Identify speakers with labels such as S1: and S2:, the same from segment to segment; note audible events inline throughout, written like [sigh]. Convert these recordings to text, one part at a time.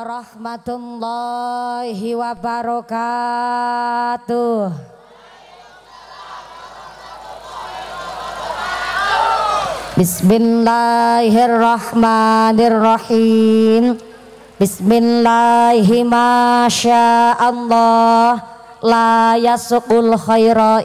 S1: warahmatullahi wabarakatuh. Bismillahirrahmanirrahim. Bismillahirrahmanirrahim. La yasukul khaira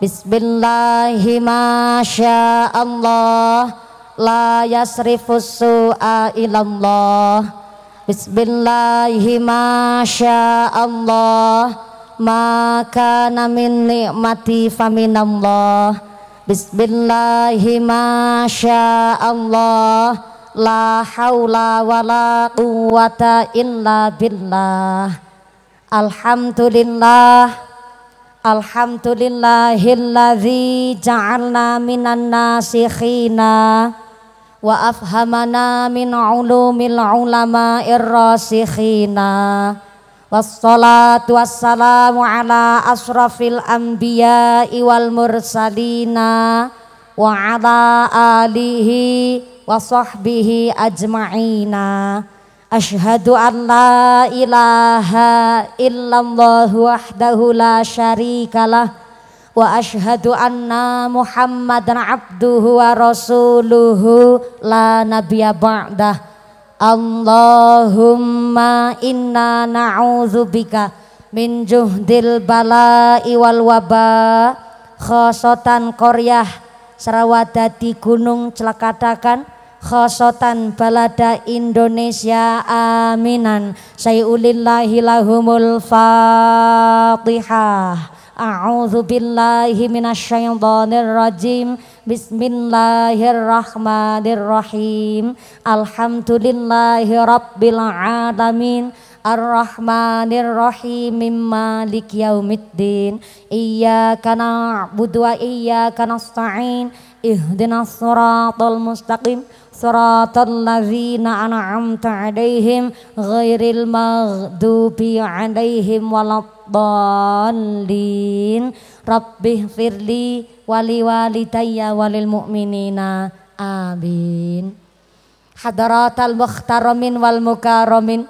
S1: Bismillahirrahmanirrahim la yasrifu su'a ilallah Bismillahi Allah maka namin nikmati faminallah Bismillahi Allah la haula wala quwata illa billah Alhamdulillah Alhamdulillahilladzi ja'alna minan nasikhina wa afhamana min ulumil ulama irrasikhina wassalatu wassalamu ala asrafil anbiya wal mursalina wa ala alihi wa sahbihi ajma'ina Ashadu an la ilaha illallah wahdahu la lah Wa ashadu anna muhammadan abduhu wa rasuluhu la nabiya ba'dah Allahumma inna na'udzubika min juhdil bala'i wal waba Khosotan koryah serawat gunung celakatakan khosotan balada Indonesia aminan sayulillahi lahumul fatihah A'udzu billahi minasyaitonir rajim. Bismillahirrahmanirrahim. Alhamdulillahi rabbil alamin. Ar-Rahmanir-Rahim Malik Yaumiddin Iyyaka na'budu wa iyyaka nasta'in اهدنا الصراط المستقيم صراط الذين أنعمت عليهم غير المغضوب عليهم ولا الضالين رب اغفر لي ولوالدي وللمؤمنين آمين حضرات المخترمين والمكرمين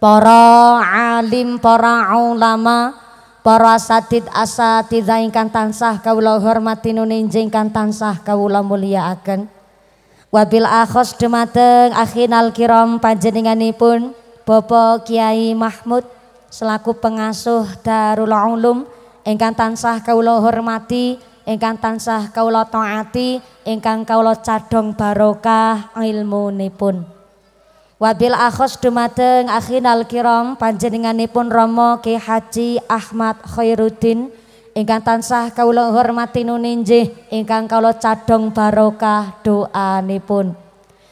S1: para alim, para ulama, para sadid asatidah ingkang tansah kaulah hormati nuninjing tansah kaulah mulia akan wabil akhos dumateng akhinal kiram panjenenganipun Bapak Kiai Mahmud selaku pengasuh Darul Ulum ingkang tansah kawula hormati ingkang tansah kawula taati ingkang kawula cadhong barokah ilmunipun Wabil akhos dumateng akhinal kiram panjenenganipun Romo Ki Haji Ahmad Khairuddin ingkang tansah kawula hormati ingkan ingkang cadong baroka barokah doanipun.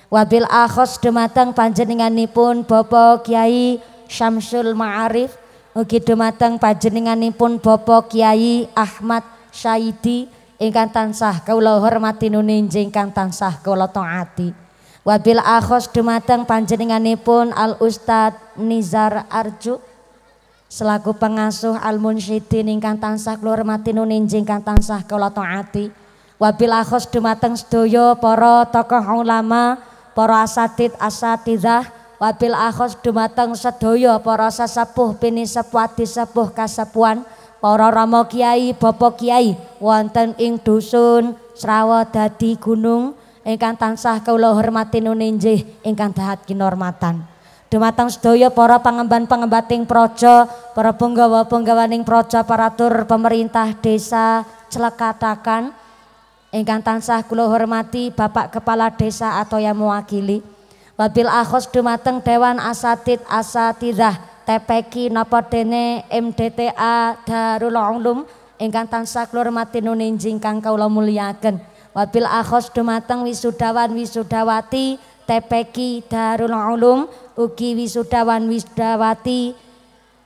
S1: Wabil akhos dumateng panjenenganipun Bapak Kiai Syamsul Ma'arif ugi dumateng panjenenganipun Bapak Kiai Ahmad Syaidi ingkang tansah kawula hormati nuninje ingkang tansah kawula taati. Wabil akhos dumateng panjenenganipun Al Ustad Nizar Arju selaku pengasuh Al Munsyidin ingkang tansah kula hormati nuninjing ingkang tansah kula taati. Wabil akhos dumateng sedaya poro tokoh ulama, para asatid asatidah, wabil akhos dumateng sedaya poro sesepuh pini sepuati sepuh kasepuan, para rama kiai, bapak kiai wonten ing dusun Serawa Dadi Gunung ingkang tansah kula hormati nuninjih ingkang dahat kinormatan. Dumateng sedaya para pangemban-pangembating praja, para punggawa-punggawaning praja, paratur pemerintah desa celekatakan ingkang tansah kula hormati Bapak Kepala Desa atau yang mewakili. Wabil akhos dumateng Dewan Asatid Asatidah TPK napa dene MDTA Darul Ulum ingkang tansah kula hormati nuninjing kang kula mulyaken. Wabil akhos dumateng wisudawan wisudawati TPK Darul Ulum ugi wisudawan wisudawati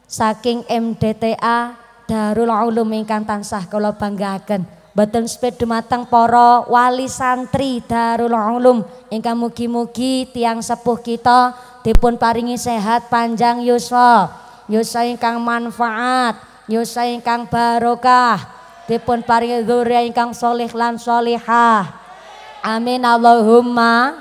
S1: saking MDTA Darul Ulum ingkang tansah kula banggaaken. Mboten seped dumateng para wali santri Darul Ulum ingkang mugi-mugi tiang sepuh kita dipun paringi sehat panjang yuswa. Yusa ingkang manfaat, yusa ingkang barokah, dipun paringi dzurriya ingkang solih lan solihah. Amin Allahumma.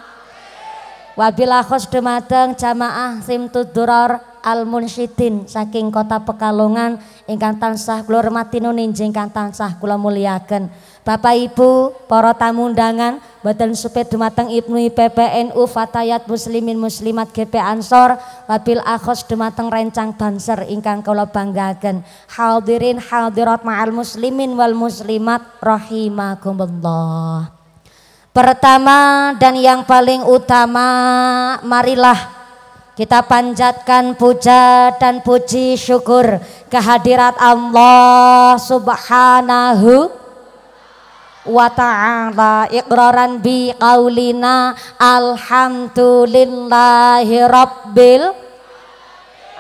S1: Wabila khos dumateng jamaah simtud duror al munshidin saking kota Pekalongan ingkang tansah kula hormati nuninjing tansah kula muliaken. Bapak Ibu, para tamu undangan, Badan supaya Demateng Ibnu PPNU Fatayat Muslimin Muslimat GP Ansor Wabil Akhos Demateng Rencang Banser ingkang kula Banggagen hadirin hadirat ma'al muslimin wal muslimat rahimakumullah Pertama dan yang paling utama marilah kita panjatkan puja dan puji syukur kehadirat Allah Subhanahu wa ta'ala iqraran bi qaulina alhamdulillahi rabbil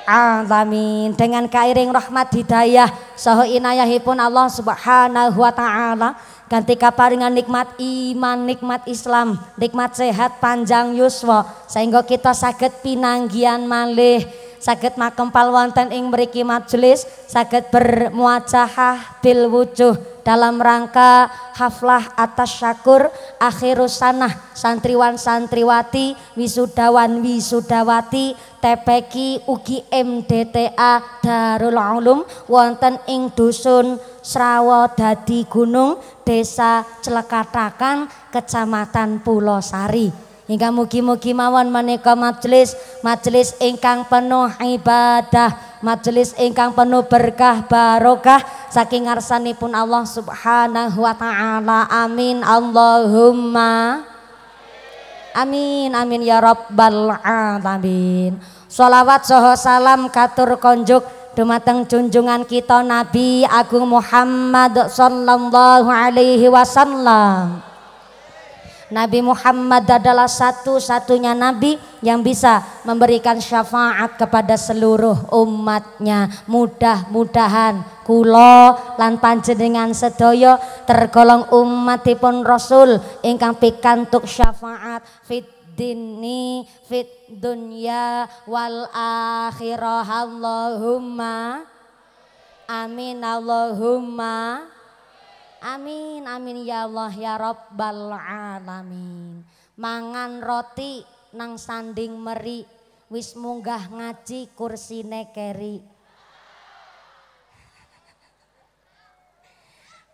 S1: alamin dengan kairing rahmat hidayah saha inayahipun Allah Subhanahu wa taala ketika paringan nikmat iman, nikmat Islam, nikmat sehat panjang yuswa sehingga kita sakit pinanggian malih Sakit makempal wonten ing beriki majelis sakit bermuajahah bil wujuh dalam rangka haflah atas syakur akhirus sanah santriwan santriwati wisudawan wisudawati TPK UGI MDTA Darul Ulum wonten ing dusun Srawo Dadi Gunung Desa Celekatakan Kecamatan Pulosari Hingga mugi-mugi mawon menika majelis, majelis ingkang penuh ibadah, majelis ingkang penuh berkah barokah saking ngarsanipun Allah Subhanahu wa taala. Amin. Allahumma Amin amin ya rabbal alamin. solawat soho salam katur konjuk dumateng junjungan kita Nabi Agung Muhammad sallallahu alaihi wasallam. Nabi Muhammad adalah satu-satunya Nabi yang bisa memberikan syafaat kepada seluruh umatnya. Mudah-mudahan kulo lan panjenengan sedoyo tergolong umat umatipun Rasul ingkang pikantuk syafaat fit dini fit dunya wal akhirah Allahumma amin Allahumma Amin, amin ya Allah ya Rabbal Alamin. Mangan roti nang sanding meri, wis munggah ngaji kursi nekeri.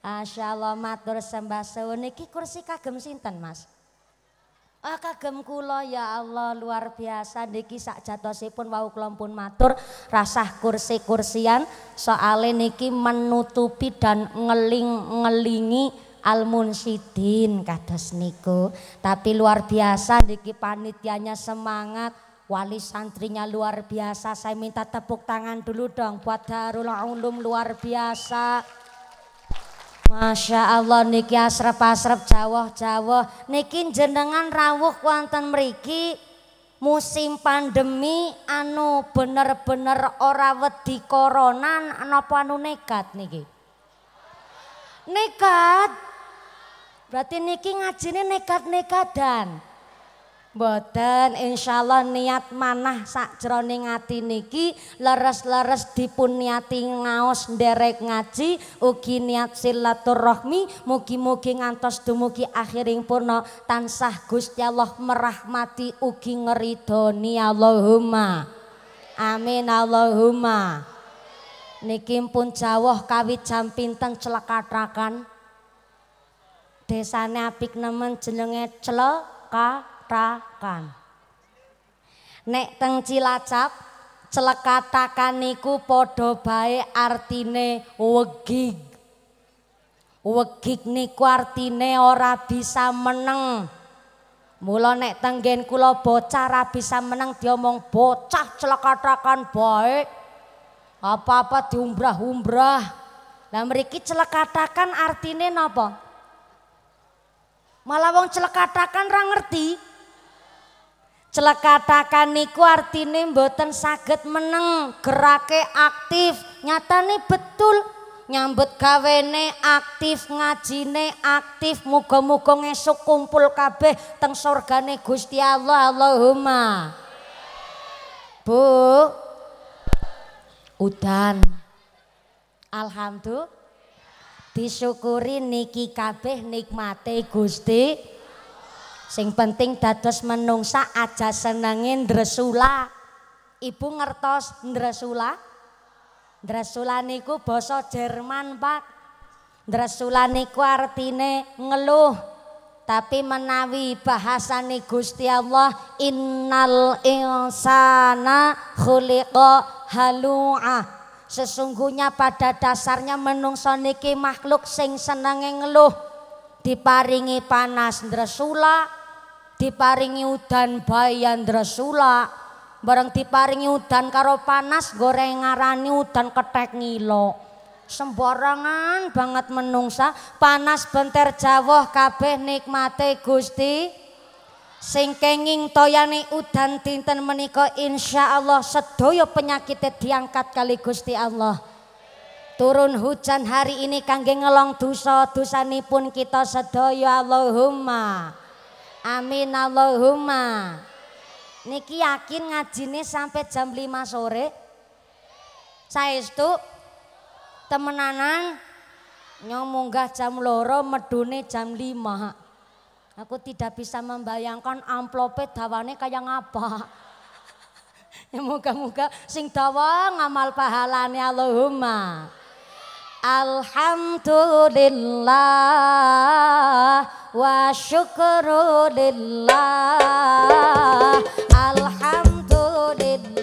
S1: Asya Allah matur sembah seun niki kursi kagem sinten Mas? Oh, kagem kula ya Allah luar biasa niki sak jatosipun wau kula pun matur rasah kursi-kursian soale niki menutupi dan ngeling-ngelingi al munsidin kados niku tapi luar biasa niki panitianya semangat wali santrinya luar biasa saya minta tepuk tangan dulu dong buat Darul Ulum luar biasa Masya Allah niki asrep-asrep jawah-jawah niki jenengan rawuh kuantan meriki musim pandemi anu bener-bener ora wedi koronan napa anu nekat niki nekat berarti niki ngajine nekat-nekadan nekat Boten Insyaallah niat manah sak jroning ati niki Leres-leres dipun niati ngaos nderek ngaji Ugi niat silaturrahmi Mugi-mugi ngantos dumugi akhiring purno Tansah gusti Allah merahmati ugi ngeridoni Allahumma Amin Allahumma Niki pun jawah kawit jam pinteng celakatrakan Desane apik nemen jenenge celakatrakan celekatakan. Nek teng Cilacap celekatakan niku podo bae artine wegig. Wegig niku artine ora bisa meneng. Mula nek tenggen kula bocah ora bisa meneng diomong bocah celekatakan bae. Apa-apa diumbrah-umbrah. Lah mriki celekatakan artine napa? Malah wong celekatakan ra ngerti. Celekatakan niku artine mboten saged meneng, gerake aktif, nyatane betul nyambut gawene aktif, ngajine aktif, muga-muga ngesuk kumpul kabeh teng surgane Gusti Allah Allahumma.
S2: Bu. Udan.
S1: Alhamdulillah. Disyukuri niki kabeh nikmate Gusti. Sing penting dados menungsa aja senengin ndresula. Ibu ngertos ndresula? Ndresula niku basa Jerman, Pak. Ndresula niku artine ngeluh. Tapi menawi bahasane Gusti Allah innal insana khuliqa halu'a. Sesungguhnya pada dasarnya menungso niki makhluk sing senenge ngeluh. Diparingi panas ndresula, diparingi udan bayan dresula bareng diparingi udan karo panas goreng ngarani udan ketek ngilo sembarangan banget menungsa panas benter jawah kabeh nikmate Gusti sing kenging toyane udan dinten menika Allah sedoyo penyakite diangkat kali Gusti Allah turun hujan hari ini kangge ngelong dosa dosanipun kita sedaya Allahumma Amin Allahumma. Niki yakin ngajine sampai jam 5 sore? Saya temenanan nyong munggah jam loro medune jam 5. Aku tidak bisa membayangkan amplopet dawane kayak ngapa. [laughs] Ya moga-moga sing dawa ngamal pahalane Allahumma. Alhamdulillah
S2: wa syukrulillah Alhamdulillah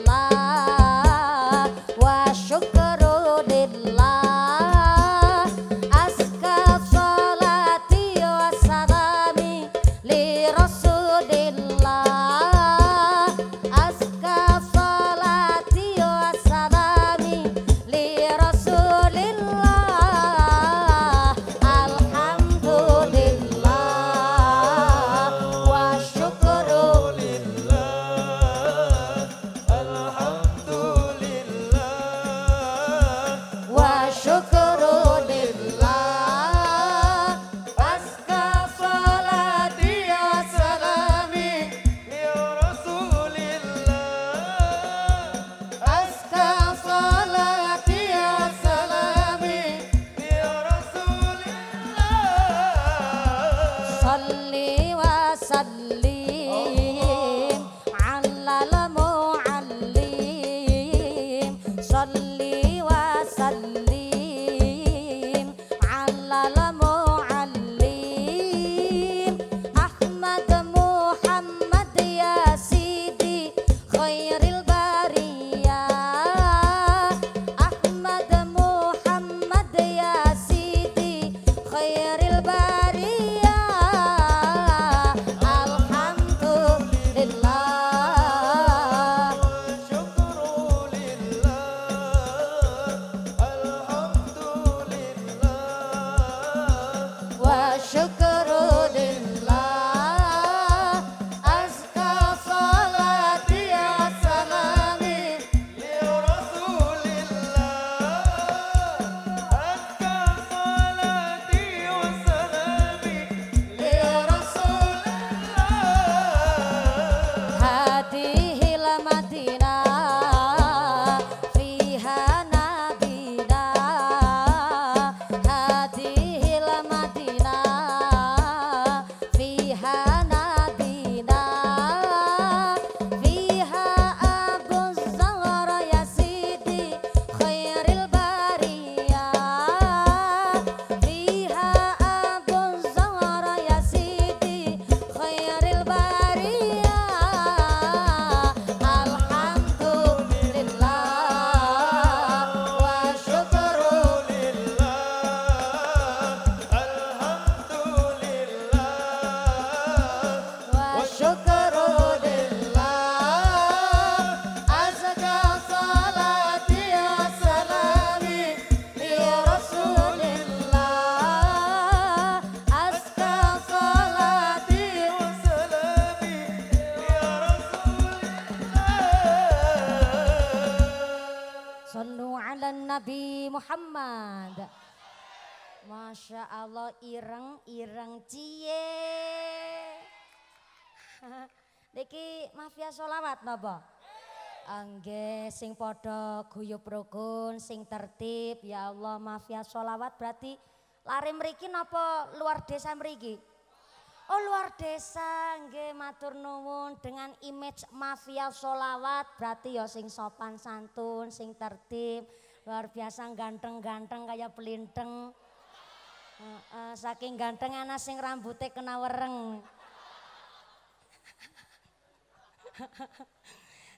S1: mafia solawat napa? Angge sing podo guyup rukun, sing tertib, ya Allah mafia solawat berarti lari meriki nopo luar desa meriki? Oh luar desa, angge matur nuwun dengan image mafia solawat berarti ya sing sopan santun, sing tertib, luar biasa ganteng-ganteng kayak pelinteng. Uh, uh, saking ganteng anak sing rambutnya kena wereng.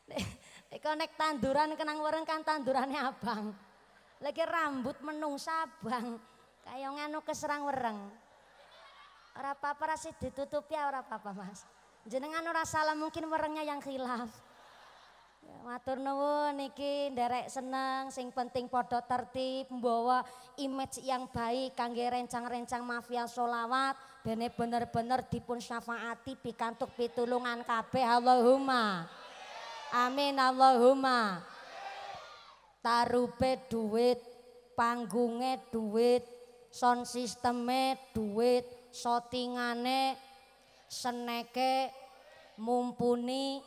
S1: Nek nek tanduran kenang wereng kan tandurannya abang. Lagi rambut menung sabang. Kayak nganu keserang wereng. Orang apa-apa sih ditutupi ya ora apa-apa, Mas. Jenengan ora salah mungkin werengnya yang khilaf. Matur nuwun niki nderek seneng sing penting padha tertib membawa image yang baik kangge rencang-rencang mafia solawat bene bener-bener dipun syafaati pikantuk pitulungan kabeh Allahumma Amin Allahumma Tarupe duit panggunge duit son sisteme duit sotingane seneke mumpuni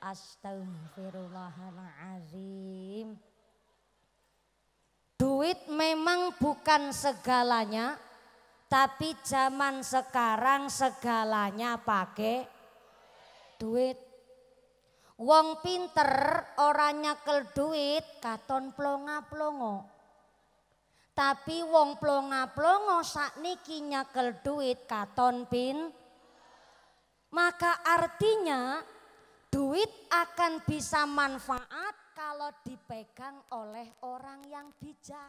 S1: Astagfirullahaladzim, Duit memang bukan segalanya, tapi zaman sekarang segalanya pakai duit. Wong pinter orangnya ke duit katon plonga-plongo. Tapi wong plonga-plongo nikinya ke duit katon pin. Maka artinya Duit akan bisa manfaat kalau dipegang oleh orang yang bijak.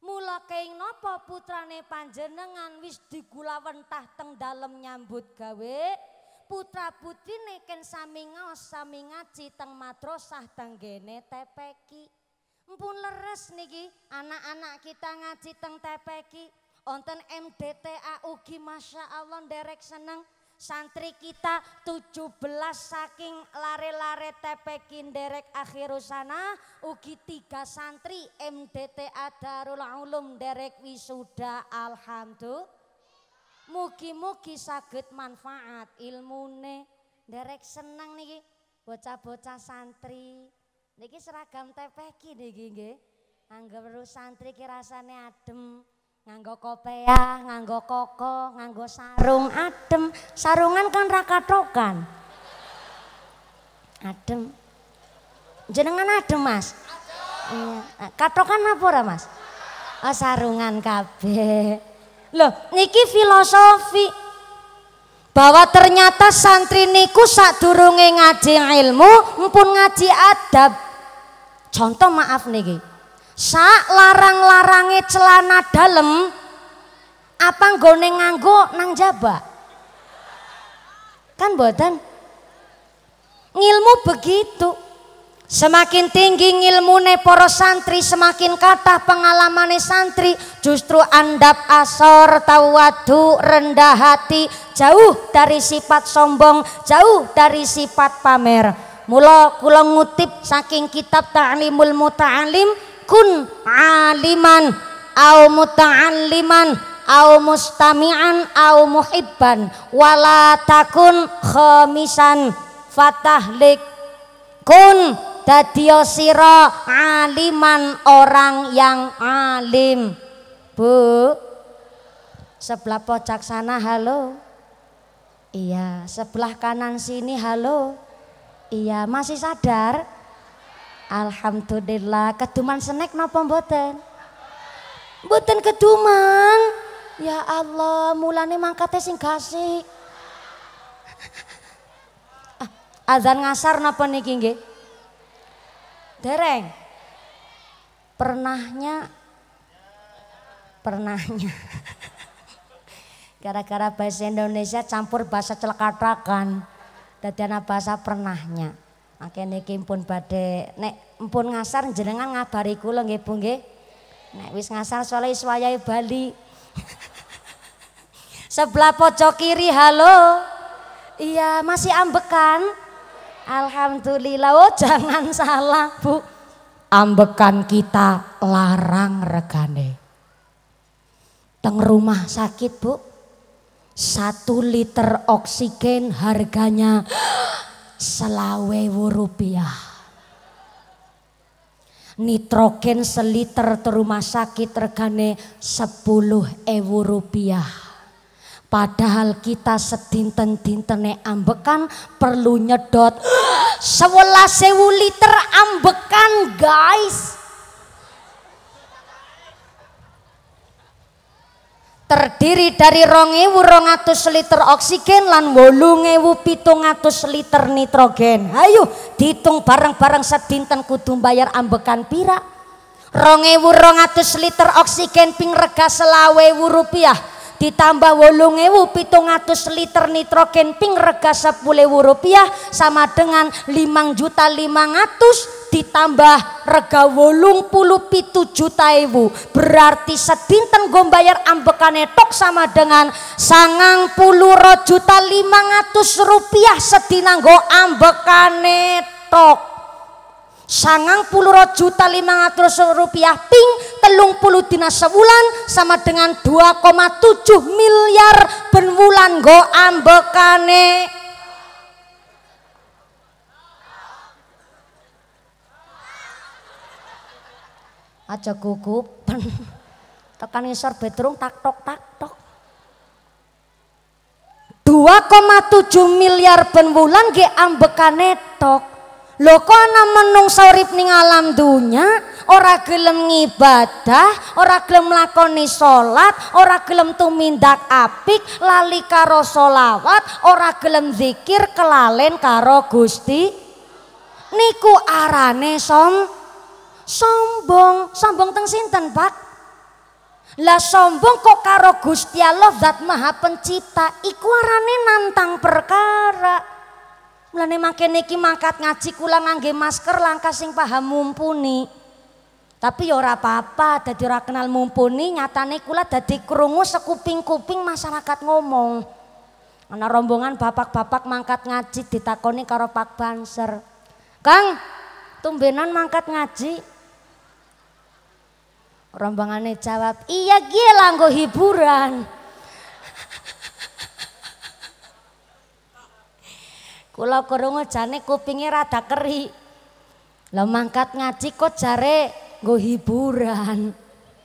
S1: Mula keing nopo putrane panjenengan wis digulawentah teng dalem nyambut gawe. Putra putri neken sami ngaos sami matrosah teng tanggene tepeki. Mpun leres niki anak-anak kita ngaji teng tepeki. Onten MDTA ugi Masya Allah derek seneng santri kita 17 saking lare-lare tepekin derek Akhirusana ugi tiga santri MDTA Darul Ulum Derek Wisuda Alhamdulillah mugi-mugi sakit manfaat ilmune Derek seneng nih bocah-bocah santri niki seragam TPK niki nge anggap santri kirasane adem Nganggo kopea, nganggo koko, nganggo sarung adem. Sarungan kan rakatokan. Adem. Jenengan adem, Mas? Iya. Katokan apa Mas? Oh, sarungan kabeh. Loh, niki filosofi bahwa ternyata santri niku sadurunge ngaji ilmu empun ngaji adab. Contoh maaf niki sak larang larangnya celana dalam, apa goneng nganggo nang jaba kan buatan? ngilmu begitu semakin tinggi ngilmu neporo santri semakin kata pengalaman santri justru andap asor tawadu rendah hati jauh dari sifat sombong jauh dari sifat pamer mula kula ngutip saking kitab Ta'limul Muta'alim kun aliman au muta'alliman au mustami'an au muhibban wala takun khamisan fatahlik kun dadiyo sira aliman orang yang alim Bu sebelah pojok sana halo iya sebelah kanan sini halo iya masih sadar Alhamdulillah keduman senek napa mboten? Mboten keduman. Ya Allah, mulane mangkate sing gasik. Ah, azan ngasar napa niki nggih? Dereng. Pernahnya pernahnya [laughs] gara-gara bahasa Indonesia campur bahasa celakatakan dadi bahasa pernahnya. Makanya niki pun pada nek empun ngasar jenengan ngabari kula nggih Bu nggih. Nek wis ngasar soalé wayahe Bali. [laughs] Sebelah pojok kiri halo. Iya, masih ambekan. Alhamdulillah. Oh, jangan [laughs] salah, Bu. Ambekan kita larang regane. Teng rumah sakit, Bu. Satu liter oksigen harganya [gasps] selawe rupiah. Nitrogen seliter ke rumah sakit regane sepuluh ewu rupiah. Padahal kita sedinten-dintene ambekan perlu nyedot [gasps] seolah ewu liter ambekan guys. terdiri dari rongatus liter oksigen lan pitungatus liter nitrogen. Ayo dihitung bareng-bareng sedinten kudu bayar ambekan pira? rongatus liter oksigen ping rega selawe rupiah ditambah wolung ewu pitung atus liter nitrogen ping rega sepuluh rupiah sama dengan limang juta limang atus ditambah rega wolung puluh pitu juta ewu berarti sedinten gombayar ambekane tok sama dengan sangang puluh ro juta limang atus rupiah sedinanggo ambekane tok sangang puluh juta lima ratus rupiah ping telung puluh dina sebulan sama dengan 2,7 miliar bulan go ambekane aja gugup tekan ngisor bedrung tak tok tak tok 2,7 miliar penwulan ge ambekane tok Lho kok ana menungsa urip ning alam dunia, ora gelem ngibadah, ora gelem lakoni salat, ora gelem tumindak apik, lali karo selawat, ora gelem zikir kelalen karo Gusti. Niku arane som sombong. Sombong teng sinten, Pak? Lah sombong kok karo Gusti Allah zat Maha Pencipta, iku arane nantang perkara. Mulane mangkene iki mangkat ngaji kula ngangge masker langka sing paham mumpuni. Tapi ya ora apa-apa, dadi ora kenal mumpuni, nyatane kula dadi krungu sekuping-kuping masyarakat ngomong. Ana rombongan bapak-bapak mangkat ngaji ditakoni karo Pak Banser. Kang, tumbenan mangkat ngaji. Rombongane jawab, "Iya, gila nggo hiburan." Kulau krungu jane kupingnya rada keri. Lah mangkat ngaji kok jare gue hiburan.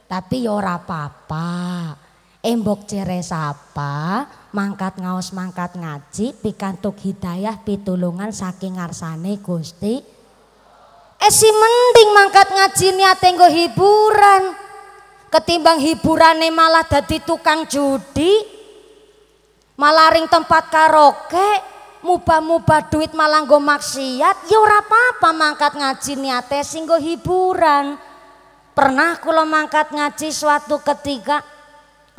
S1: Tapi yora ora Embok cere sapa, mangkat ngaos mangkat ngaji pikantuk hidayah pitulungan saking arsane Gusti. Eh si mending mangkat ngaji niat nggo hiburan. Ketimbang hiburane malah dadi tukang judi. malaring ring tempat karaoke. Mupa mupa duit malah nggo maksiat ya ora apa-apa mangkat ngaji niate sing hiburan. Pernah kulo mangkat ngaji suatu ketika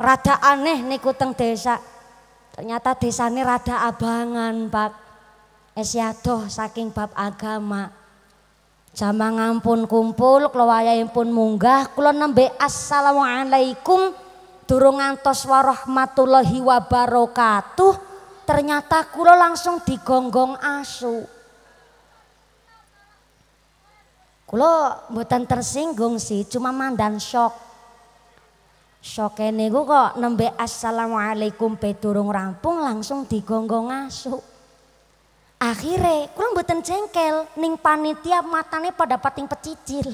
S1: rada aneh niku teng desa. Ternyata desa desane rada abangan, Pak. esyadoh saking bab agama. jama ngampun kumpul, keluarga pun munggah, kula nembe assalamualaikum durung antos warahmatullahi wabarakatuh ternyata kulo langsung digonggong asu. Kulo mboten tersinggung sih, cuma mandan shock. Shoke gue kok nembe assalamualaikum peturung rampung langsung digonggong asu. Akhirnya kulo mboten jengkel ning panitia matane pada pating pecicil.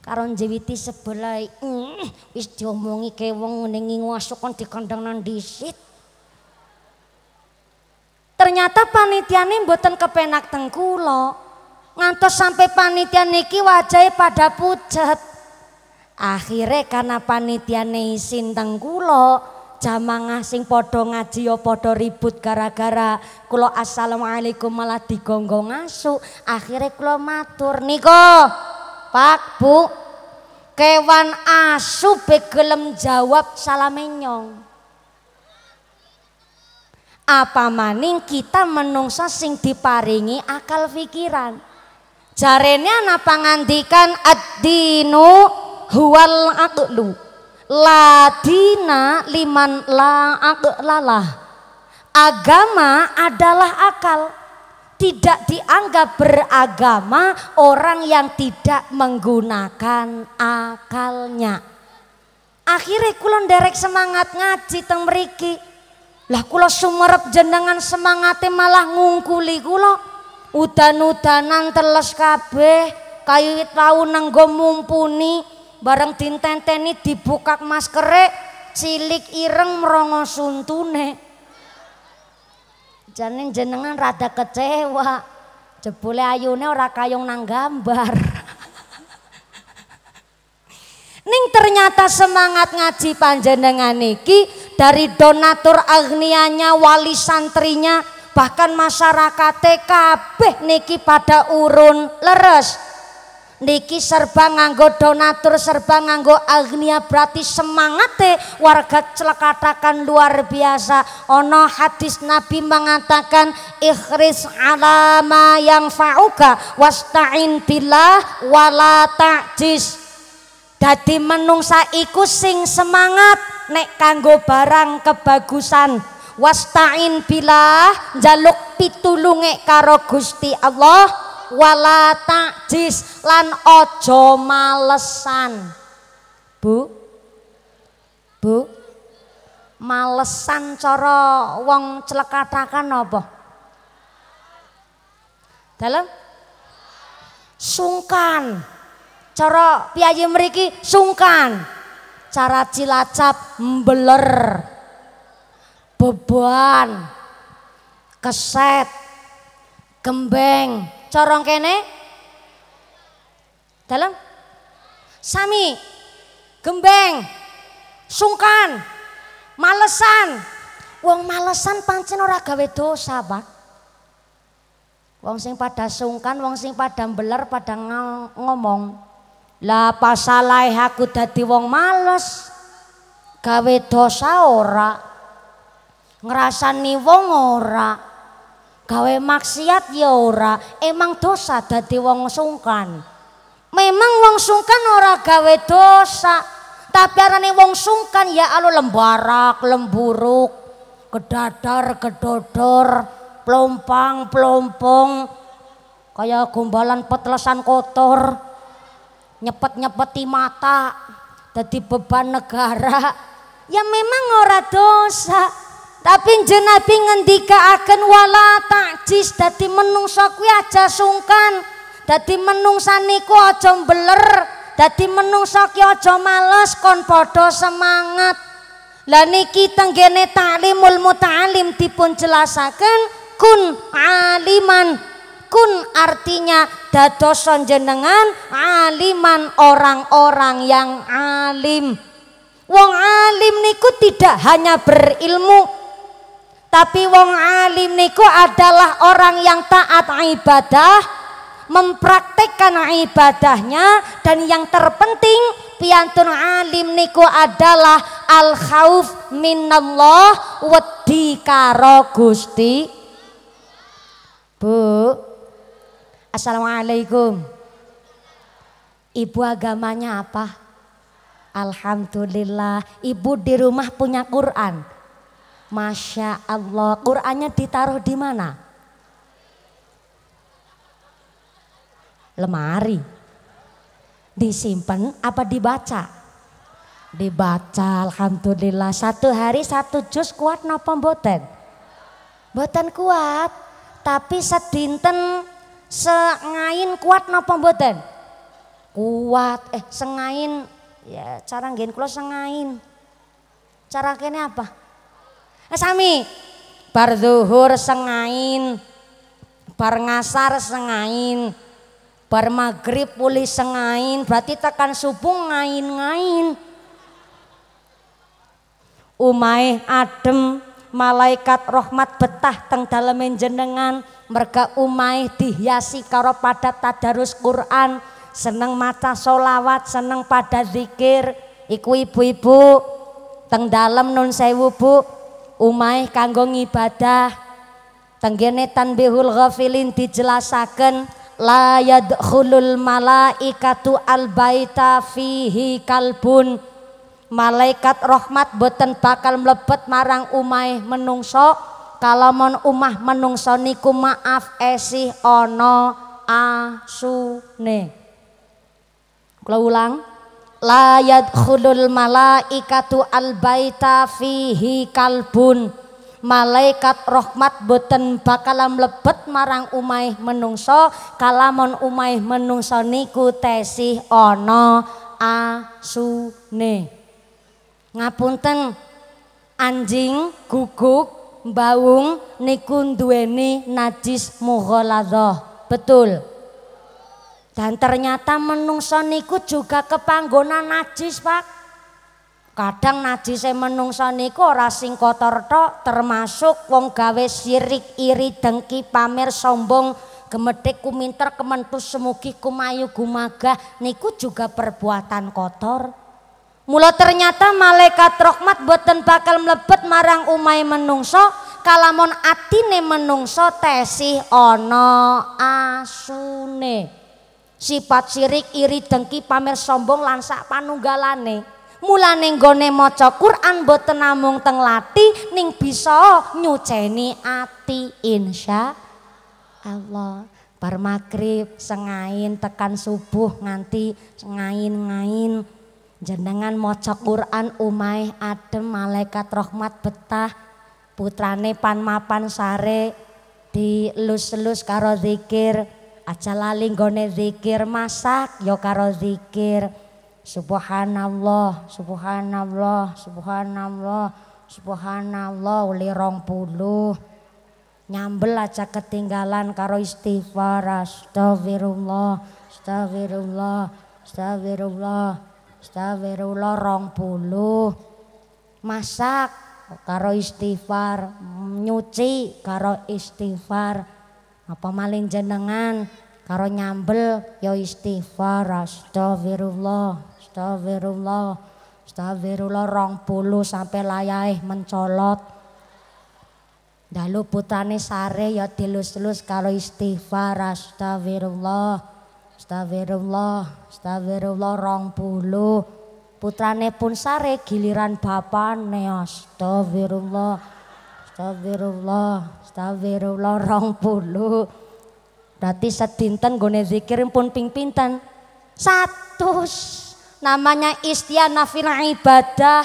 S1: Karena jewiti sebelah, mm, wis diomongi kewong ning ngasukon di kandang nandisit. Ternyata panitiane buatan kepenak teng Ngantos sampai panitia niki wajahnya pada pucet. Akhirnya karena panitia isin teng kula, ngasing podo padha ngaji ribut gara-gara kulo assalamualaikum malah digonggong asu akhirnya kula matur niko Pak Bu kewan asu begelem jawab salamenyong apa maning kita menungsa sing diparingi akal pikiran jarennya napa ngandikan ad-dinu huwal aqlu ladina liman la aqlalah agama adalah akal tidak dianggap beragama orang yang tidak menggunakan akalnya akhirnya kulon derek semangat ngaji teng meriki lah kula sumerep jenengan semangate malah ngungkuli kula. Udan-udanan teles kabeh, kayu tau nenggo mumpuni, bareng dintenteni dibukak maskere, cilik ireng merongo suntune. Jane jenengan rada kecewa. Jebule ayune ora kayung nang gambar. [laughs] Ning ternyata semangat ngaji panjenengan iki dari donatur agnianya wali santrinya bahkan masyarakat TKB niki pada urun leres niki serba nganggo donatur serba nganggo agnia berarti semangat warga celakatakan luar biasa ono hadis nabi mengatakan ikhris alama yang fa'uka wasta'in billah wala ta'jis Dadi menungsa iku sing semangat nek kanggo barang kebagusan. Wasta'in bilah jaluk pitulunge karo Gusti Allah wala takjis lan aja malesan. Bu. Bu. Malesan cara wong celekatakan apa? Dalam sungkan. Cara piayi meriki sungkan. Cara Cilacap mbeler. Beban. Keset. Gembeng. Corong kene? Dalam? Sami. Gembeng. Sungkan. Malesan. Wong malesan pancen ora gawe dosa, Pak. Wong sing pada sungkan, wong sing pada mbeler, pada ngomong. Lah pasalahe aku dadi wong males. Gawe dosa ora. Ngrasani wong ora. Gawe maksiat ya ora. Emang dosa dadi wong sungkan. Memang wong sungkan ora gawe dosa. Tapi arane wong sungkan ya alu lembarak, lemburuk, kedadar, kedodor, plompang, plompong, kayak gombalan petlesan kotor nyepet-nyepeti mata jadi beban negara ya memang ora dosa tapi jenabi akan wala takjis jadi menungsa kuwi aja sungkan jadi menungsa niku aja mbler dadi menungsa ki aja males kon padha semangat lah niki tenggene taklimul mutalim dipun jelasaken kun aliman kun artinya dadoson jenengan aliman orang-orang yang alim wong alim niku tidak hanya berilmu tapi wong alim niku adalah orang yang taat ibadah mempraktekkan ibadahnya dan yang terpenting piantun alim niku adalah al khauf minallah wedi karo Gusti Bu Assalamualaikum. Ibu agamanya apa? Alhamdulillah. Ibu di rumah punya Quran. Masya Allah. Qurannya ditaruh di mana? Lemari. Disimpan apa dibaca? Dibaca Alhamdulillah. Satu hari satu jus kuat napa mboten? Mboten kuat. Tapi sedinten sengain kuat napa mboten? Kuat. Eh sengain ya cara nggih kula sengain. Cara kene apa? Eh sami. Bar zuhur sengain. Bar ngasar sengain. Bar maghrib pulih sengain, berarti tekan subuh ngain-ngain. umai adem, malaikat rahmat betah teng dalam jenengan merga umai dihiasi karo pada tadarus Quran seneng mata solawat seneng pada zikir iku ibu-ibu teng dalam nun sewu bu umai kanggo ibadah tenggene tanbihul ghafilin dijelasaken la yadkhulul malaikatu albaita fihi kalbun malaikat rahmat boten bakal mlebet marang umai menungso kalau mon umah menungso niku maaf esih ono asune kula ulang la yadkhulul malaikatu baita fihi kalbun malaikat rahmat boten bakal mlebet marang umai menungso mon umai menungso niku tesih ono asune Ngapunten anjing, guguk, mbawung niku duweni najis mughaladzah. Betul. Dan ternyata menungso niku juga kepanggonan najis, Pak. Kadang najis yang menungso niku ora sing kotor tok, termasuk wong gawe sirik, iri, dengki, pamer, sombong, gemedek kuminter, kementus, semugi, kumayu, gumagah niku juga perbuatan kotor. Mula ternyata malaikat rahmat boten bakal mlebet marang umai menungso kalamon atine menungso tesih ono asune. Sifat sirik iri dengki pamer sombong lansak sak panunggalane. Mulane nggone maca Quran boten namung teng lati ning bisa nyuceni ati insya Allah. Bar magrib sengain tekan subuh nganti sengain-ngain Jenengan maca Quran umai adem malaikat rahmat betah putrane pan mapan sare lus lus karo zikir aja lali nggone zikir masak yo ya karo zikir subhanallah subhanallah subhanallah subhanallah uli rong puluh nyambel aja ketinggalan karo istighfar astagfirullah astagfirullah astagfirullah Astagfirullah rong puluh. Masak karo istighfar, nyuci karo istighfar. Apa maling jenengan karo nyambel ya istighfar. Astagfirullah, astagfirullah. Astagfirullah rong puluh sampai layai mencolot. Dalu putane sare ya dilus-lus karo istighfar astagfirullah. Astagfirullah, astagfirullah rong puluh. Putrane pun sare giliran bapane. Astagfirullah. Astagfirullah, astagfirullah rong puluh. Berarti sedinten gone zikir pun ping pinten. Satu. Namanya istiana fil ibadah.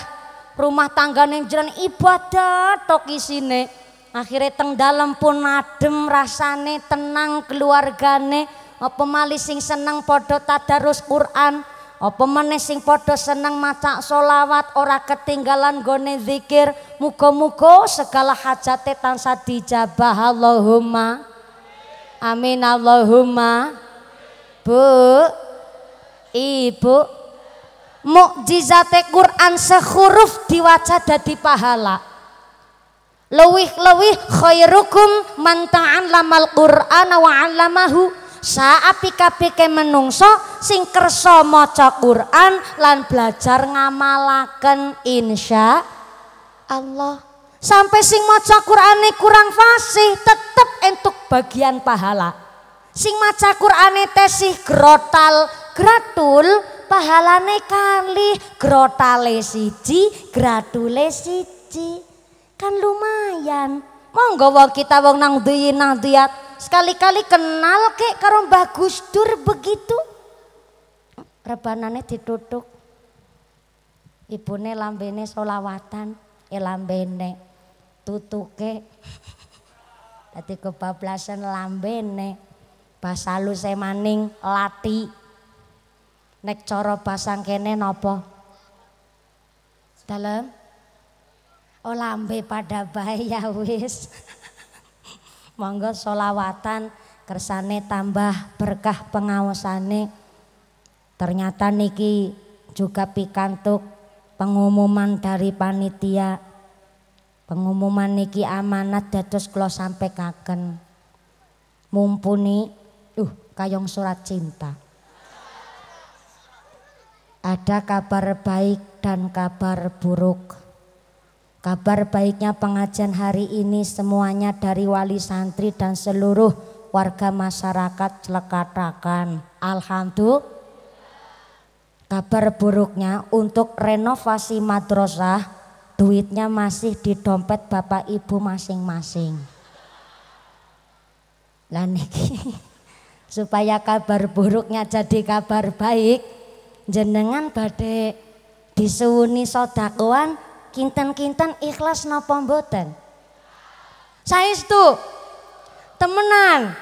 S1: Rumah tangga yang jalan ibadah tok isine. Akhirnya teng dalam pun adem rasane tenang keluargane apa malih sing seneng padha tadarus Quran apa meneh sing padha seneng maca solawat ora ketinggalan gone zikir muga-muga segala hajate tansah dijabah Allahumma amin Allahumma Bu Ibu mukjizate Quran sehuruf diwaca dadi pahala Lewih-lewih khairukum man ta'allamal Qur'ana wa 'allamahu saapik-apike menungso sing kersa maca Quran lan belajar ngamalaken insya Allah sampai sing maca Qurane kurang fasih tetep entuk bagian pahala sing maca Qurane tesih grotal gratul pahalane kali grotale siji gratule siji kan lumayan monggo kita wong nang duyi nang sekali-kali kenal kek karo Mbah dur begitu rebanane ditutuk ibune lambene solawatan e ya lambene tutuke dadi kebablasan lambene basa luse maning lati nek coro basang kene nopo dalam oh lambe pada bayawis ya [laughs] Monggo solawatan kersane tambah berkah pengawasane. Ternyata niki juga pikantuk pengumuman dari panitia. Pengumuman niki amanat dados sampai kaken Mumpuni uh kayong surat cinta. Ada kabar baik dan kabar buruk. Kabar baiknya pengajian hari ini semuanya dari wali santri dan seluruh warga masyarakat Lekatakan. Alhamdulillah. Kabar buruknya untuk renovasi madrasah duitnya masih di dompet bapak ibu masing-masing. Lah [laughs] supaya kabar buruknya jadi kabar baik jenengan badhe disuwuni sodakuan kinten-kinten ikhlas napa mboten? itu Temenan.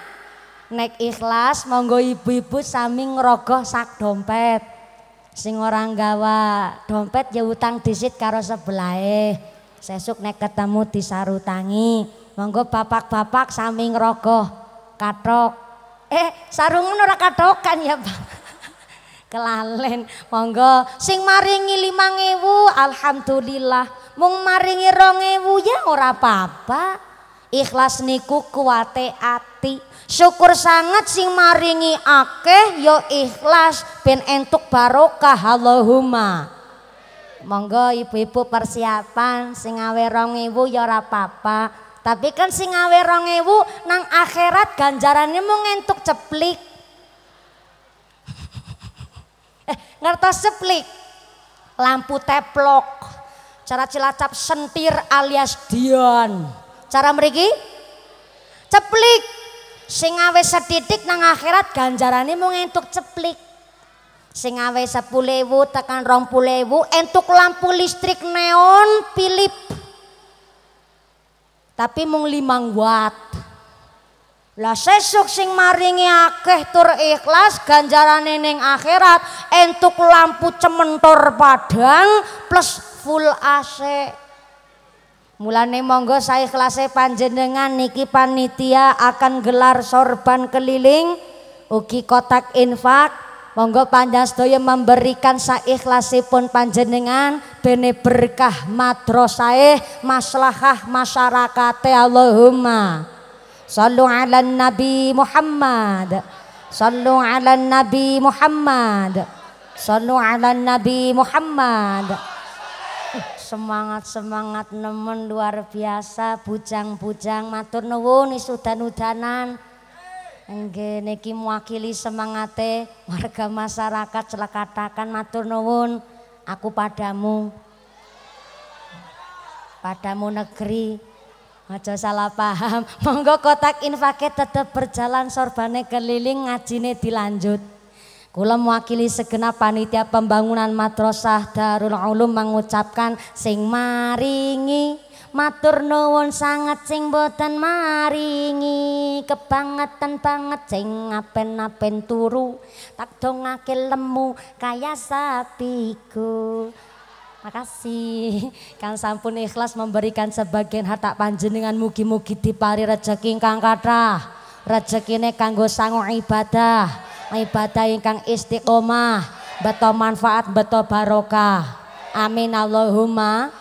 S1: Nek ikhlas monggo ibu-ibu sami rokok sak dompet. Sing orang gawa dompet ya utang disit karo sebelahe. Sesuk nek ketemu disarutangi. Monggo bapak-bapak sami rokok katok. Eh, sarung ora katokan ya, Pak kelalen monggo sing maringi lima ngewu, alhamdulillah mung maringi rong ya ora apa-apa ikhlas niku kuwate ati syukur sangat sing maringi akeh yo ikhlas ben entuk barokah Allahumma monggo ibu-ibu persiapan sing awe rong ewu ya ora apa-apa tapi kan sing awe rong ewu nang akhirat ganjarannya mau ngentuk ceplik Eh, ngertos seplik. Lampu teplok. Cara Cilacap sentir alias Dion. Cara mriki ceplik. Sing awis setitik nang akhirat ini mau entuk ceplik. Sing awis 10.000 tekan 20.000 entuk lampu listrik neon Philips. Tapi mung limang watt. Lah sesuk sing maringi akeh tur ikhlas ganjarane ning akhirat entuk lampu cementor padang plus full AC. Mulane monggo saya kelasnya panjenengan niki panitia akan gelar sorban keliling ugi kotak infak monggo panjang sedaya memberikan pun panjenengan bene berkah madrasah maslahah masyarakat Allahumma Sallu ala Nabi Muhammad. Sallu ala Nabi Muhammad. Sallu ala Nabi Muhammad. Semangat-semangat nemen luar biasa bujang-bujang matur nuwun isudan udanan. Nggih niki mewakili semangate warga masyarakat celakatakan matur nuwun aku padamu. Padamu negeri Aja salah paham, [laughs] monggo kotak infaket tetap berjalan sorbane keliling ngajine dilanjut. Kula mewakili segenap panitia pembangunan Madrasah Darul Ulum mengucapkan sing maringi matur nuwun sangat sing boten maringi kebangetan banget sing apen-apen turu tak dongake lemu kaya sapiku Makasih. Kang sampun ikhlas memberikan sebagian harta panjenengan mugi-mugi dipari rejeki ingkang kathah. Rejekine kanggo sangu ibadah, ibadah ingkang istiqomah, beto manfaat, beto barokah. Amin Allahumma.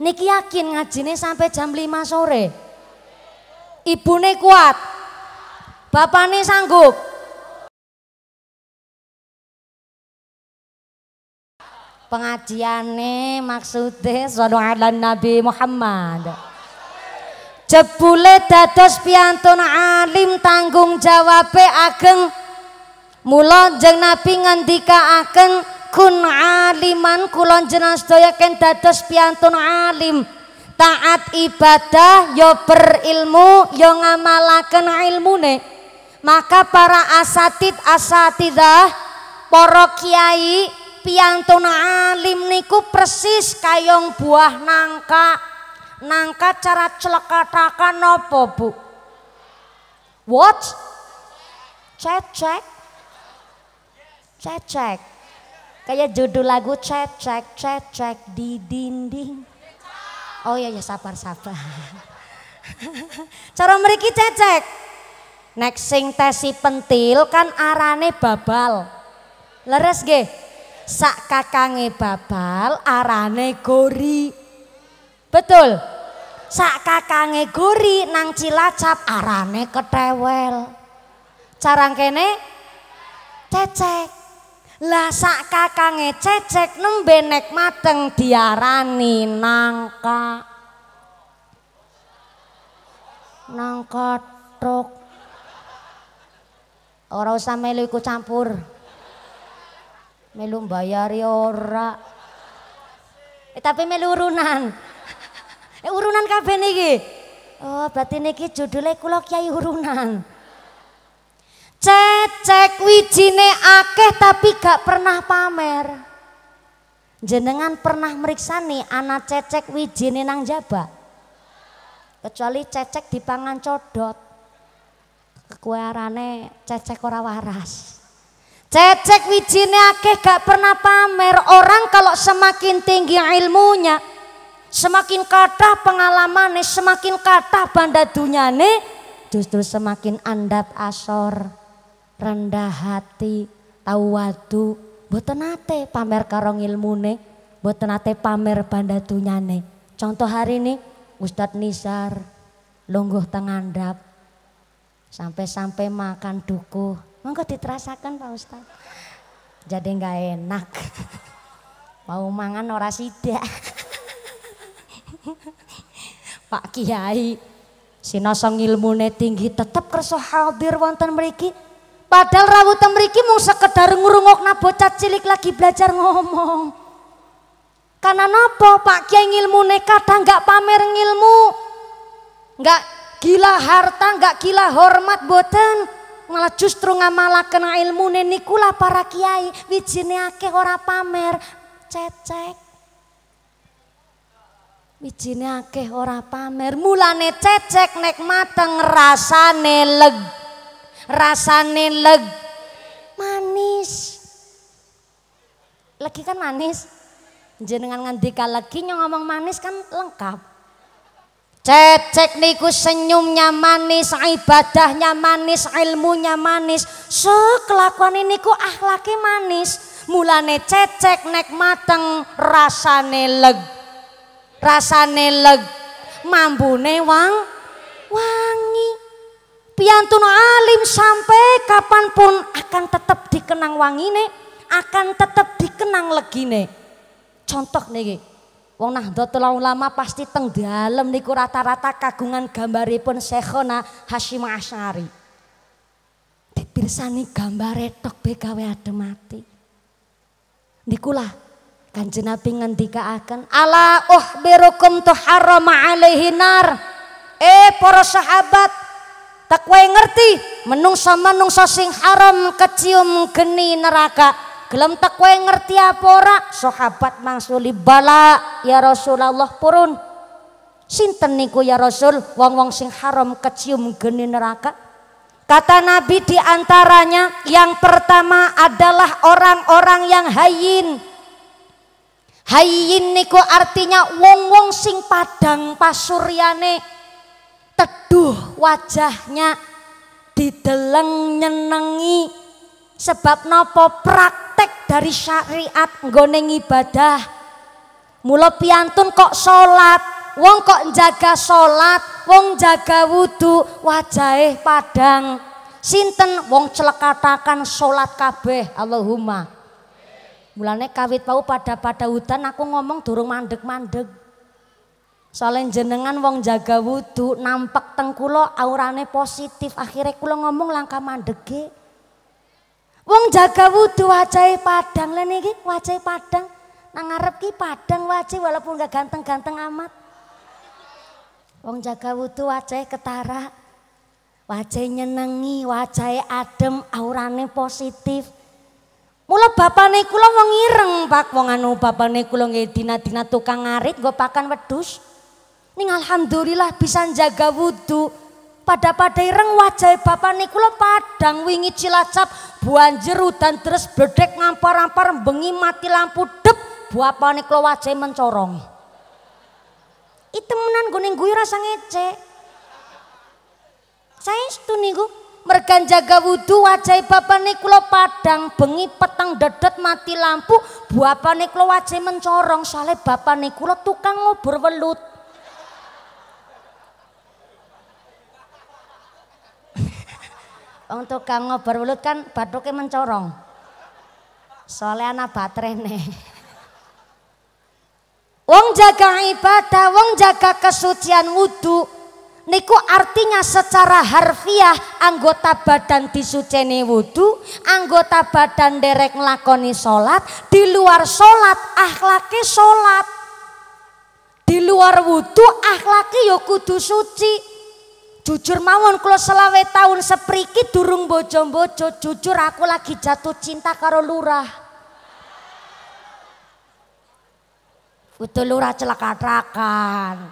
S1: Niki yakin ngajine sampai jam 5
S2: sore. Ibune kuat. Bapane sanggup.
S1: pengajiane maksude sallu ala Nabi Muhammad jebule dados piantun alim tanggung jawabe ageng mula jeng Nabi ngendikaaken kun aliman kulon jenang sedaya ken dados piantun alim taat ibadah yo ya berilmu yo ya ngamalaken ilmune maka para asatid asatidah para kiai Piantuna alim niku persis kayong buah nangka. Nangka cara celekatakan nopo bu? What? Cecek? Cecek. Kayak judul lagu cecek, cecek di dinding. Oh iya ya sabar sabar.
S2: [laughs]
S1: cara meriki cecek. Next sing tesi pentil kan arane babal. Leres nggih? sak kakange babal arane gori. Betul. Sak kakange gori nang Cilacap arane ketewel. Carang kene cecek. Lah sak kakange cecek nembe nek mateng diarani nangka. Nangka tok. Ora usah melu ikut campur. Melu bayari ora. Eh, tapi melu urunan. [laughs] Eh urunan kabeh niki. Oh, berarti niki judulnya kula Kiai urunan. Cecek wijine akeh tapi gak pernah pamer. Jenengan pernah meriksani anak cecek wijine nang jaba? Kecuali cecek di pangan codot. Kekuarane cecek ora waras. Cecek wijine akeh gak pernah pamer. Orang kalau semakin tinggi ilmunya, semakin kata pengalamannya, semakin kata banda dunyane, justru semakin andap asor, rendah hati, tawadu, boten nate pamer karong ilmune, nih, nate pamer banda dunyane. Contoh hari ini Ustadz Nizar longgoh tengandap sampai-sampai makan dukuh Monggo diterasakan Pak Ustaz. Jadi nggak enak. [laughs] Mau mangan ora sidak. [laughs] Pak Kiai sinasa ilmune tinggi tetep kerso hadir wonten mriki. Padahal rawuh mriki mung sekedar ngrungokna bocah cilik lagi belajar ngomong. Karena nopo Pak Kiai ngilmune kadang nggak pamer ngilmu. Nggak gila harta, nggak gila hormat boten malah justru ilmu ilmune kula para kiai wijine akeh ora pamer cecek wijine akeh ora pamer mulane cecek nek mateng rasane leg rasane leg manis lagi kan manis jenengan ngandika lagi ngomong manis kan lengkap Cecek niku senyumnya manis, ibadahnya manis, ilmunya manis. Sekelakuan so, ini ku akhlaki manis. Mulane cecek nek mateng rasane leg. Rasane leg. mambu wang wangi. Piantun alim sampai kapanpun akan tetap dikenang wangine, akan tetap dikenang legine. Contoh nih Wong Nahdlatul Ulama pasti teng dalem niku rata-rata kagungan gambaripun Syekhona Hashim Asy'ari. Dipirsani gambar tok BKW adem mati. Nikulah Kanjeng Nabi ngendikaaken, "Ala uhbirukum tuharrama alaihi nar." Eh para sahabat, tak ngerti menungsa-menungsa sing haram kecium geni neraka gelem tekwe ngerti apa ora sahabat mangsuli bala ya Rasulullah purun sinten niku ya Rasul wong-wong sing haram kecium geni neraka kata Nabi diantaranya yang pertama adalah orang-orang yang hayin hayin niku artinya wong-wong sing padang pasuryane teduh wajahnya dideleng nyenengi Sebab nopo praktek dari syariat goneng ibadah. Mula piantun kok salat, wong kok jaga salat, wong jaga wudu, wajah padang. Sinten wong katakan salat kabeh Allahumma. Mulane kawit pau pada pada hutan aku ngomong durung mandek-mandek. Soalnya jenengan wong jaga wudhu nampak tengkulo aurane positif akhirnya kulo ngomong langkah mandege. Wong jaga wudhu wajahe padang lene iki wajahe padang. Nang ngarep ki padang wajahe walaupun gak ganteng-ganteng amat. Wong jaga wudhu wajahe ketara. Wajahe nyenengi, wajahe adem, aurane positif. Mula niku lo wong ireng, Pak. Wong anu bapane niku lo dina-dina tukang ngarit gue pakan wedus. Ning alhamdulillah bisa jaga wudhu pada pada ireng wajah bapak nikulo padang wingi cilacap jeru dan terus berdek ngampar-ampar bengi mati lampu dep bapak nikulo wajah mencorong itu menan gue gue rasa ngece saya itu nih gue mergan jaga wudhu wajah bapak nikulo padang bengi petang dedet mati lampu buah bapak nikulo wajah mencorong soalnya bapak nikulo tukang ngobrol welut Wong tukang ngobar welut kan batuknya mencorong. Soale ana batrene. Wong jaga ibadah, wong jaga kesucian wudhu. Niku artinya secara harfiah anggota badan disuceni wudhu, anggota badan derek ngelakoni sholat, di luar sholat akhlaki sholat. Di luar wudhu akhlaki yo ya kudu suci. Jujur mawon kalau selawe tahun sepriki durung bojo-bojo, jujur aku lagi jatuh cinta karo lurah. Itu lurah katakan,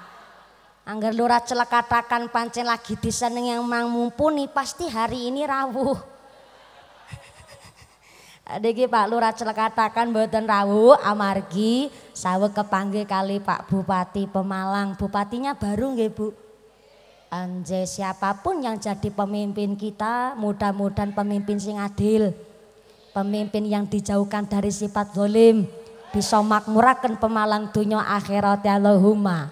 S1: Angger lurah katakan, pancen lagi diseneng yang mang mumpuni pasti hari ini rawuh. Niki Pak Lurah celakatakan buatan rawuh amargi sawe kepangge kali Pak Bupati Pemalang. Bupatinya baru nggih Bu. Anje siapapun yang jadi pemimpin kita, mudah-mudahan pemimpin sing adil. Pemimpin yang dijauhkan dari sifat zolim. Bisa makmurakan pemalang dunia akhirat ya Allahumma.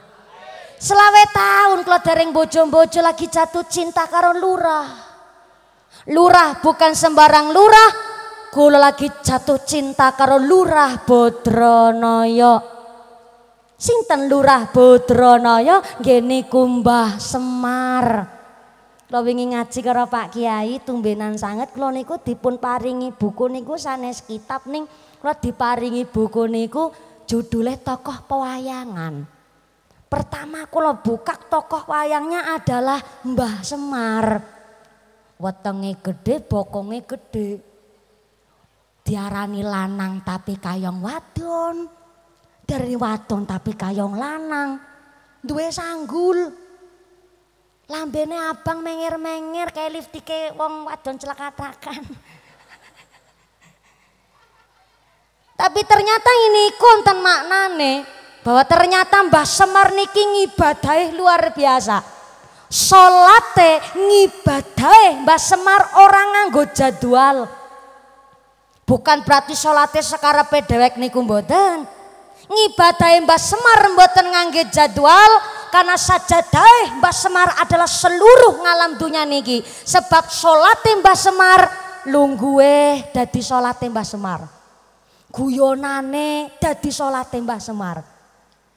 S1: Selawet tahun kalau dereng bojo-bojo lagi jatuh cinta karo lurah. Lurah bukan sembarang lurah. Kula lagi jatuh cinta karo lurah Bodronoyo. Sinten Lurah Bodronaya nggene Kumbah Semar. Kula wingi ngaji karo Pak Kiai tumbenan sangat. kula niku dipun paringi buku niku sanes kitab ning kula diparingi buku niku judule tokoh pewayangan. Pertama kula buka tokoh wayangnya adalah Mbah Semar. Wetenge gede, bokonge gede. Diarani lanang tapi kayong wadon dari wadon tapi kayong lanang. Duwe sanggul. Lambene abang menger-menger kayak liftike wong wadon celakatakan. [laughs] Tapi ternyata ini konten maknane bahwa ternyata Mbah Semar niki ngibadahi luar biasa. Solate ngibadahi Mbah Semar orang nganggo jadwal. Bukan berarti solate sekarang pedewek niku mboten ngibadai Mbah Semar mboten ngangge jadwal karena sajadahe Mbah Semar adalah seluruh ngalam dunia niki sebab sholat Mbah Semar lungguhe dadi sholat Mbah Semar guyonane dadi sholat Mbah Semar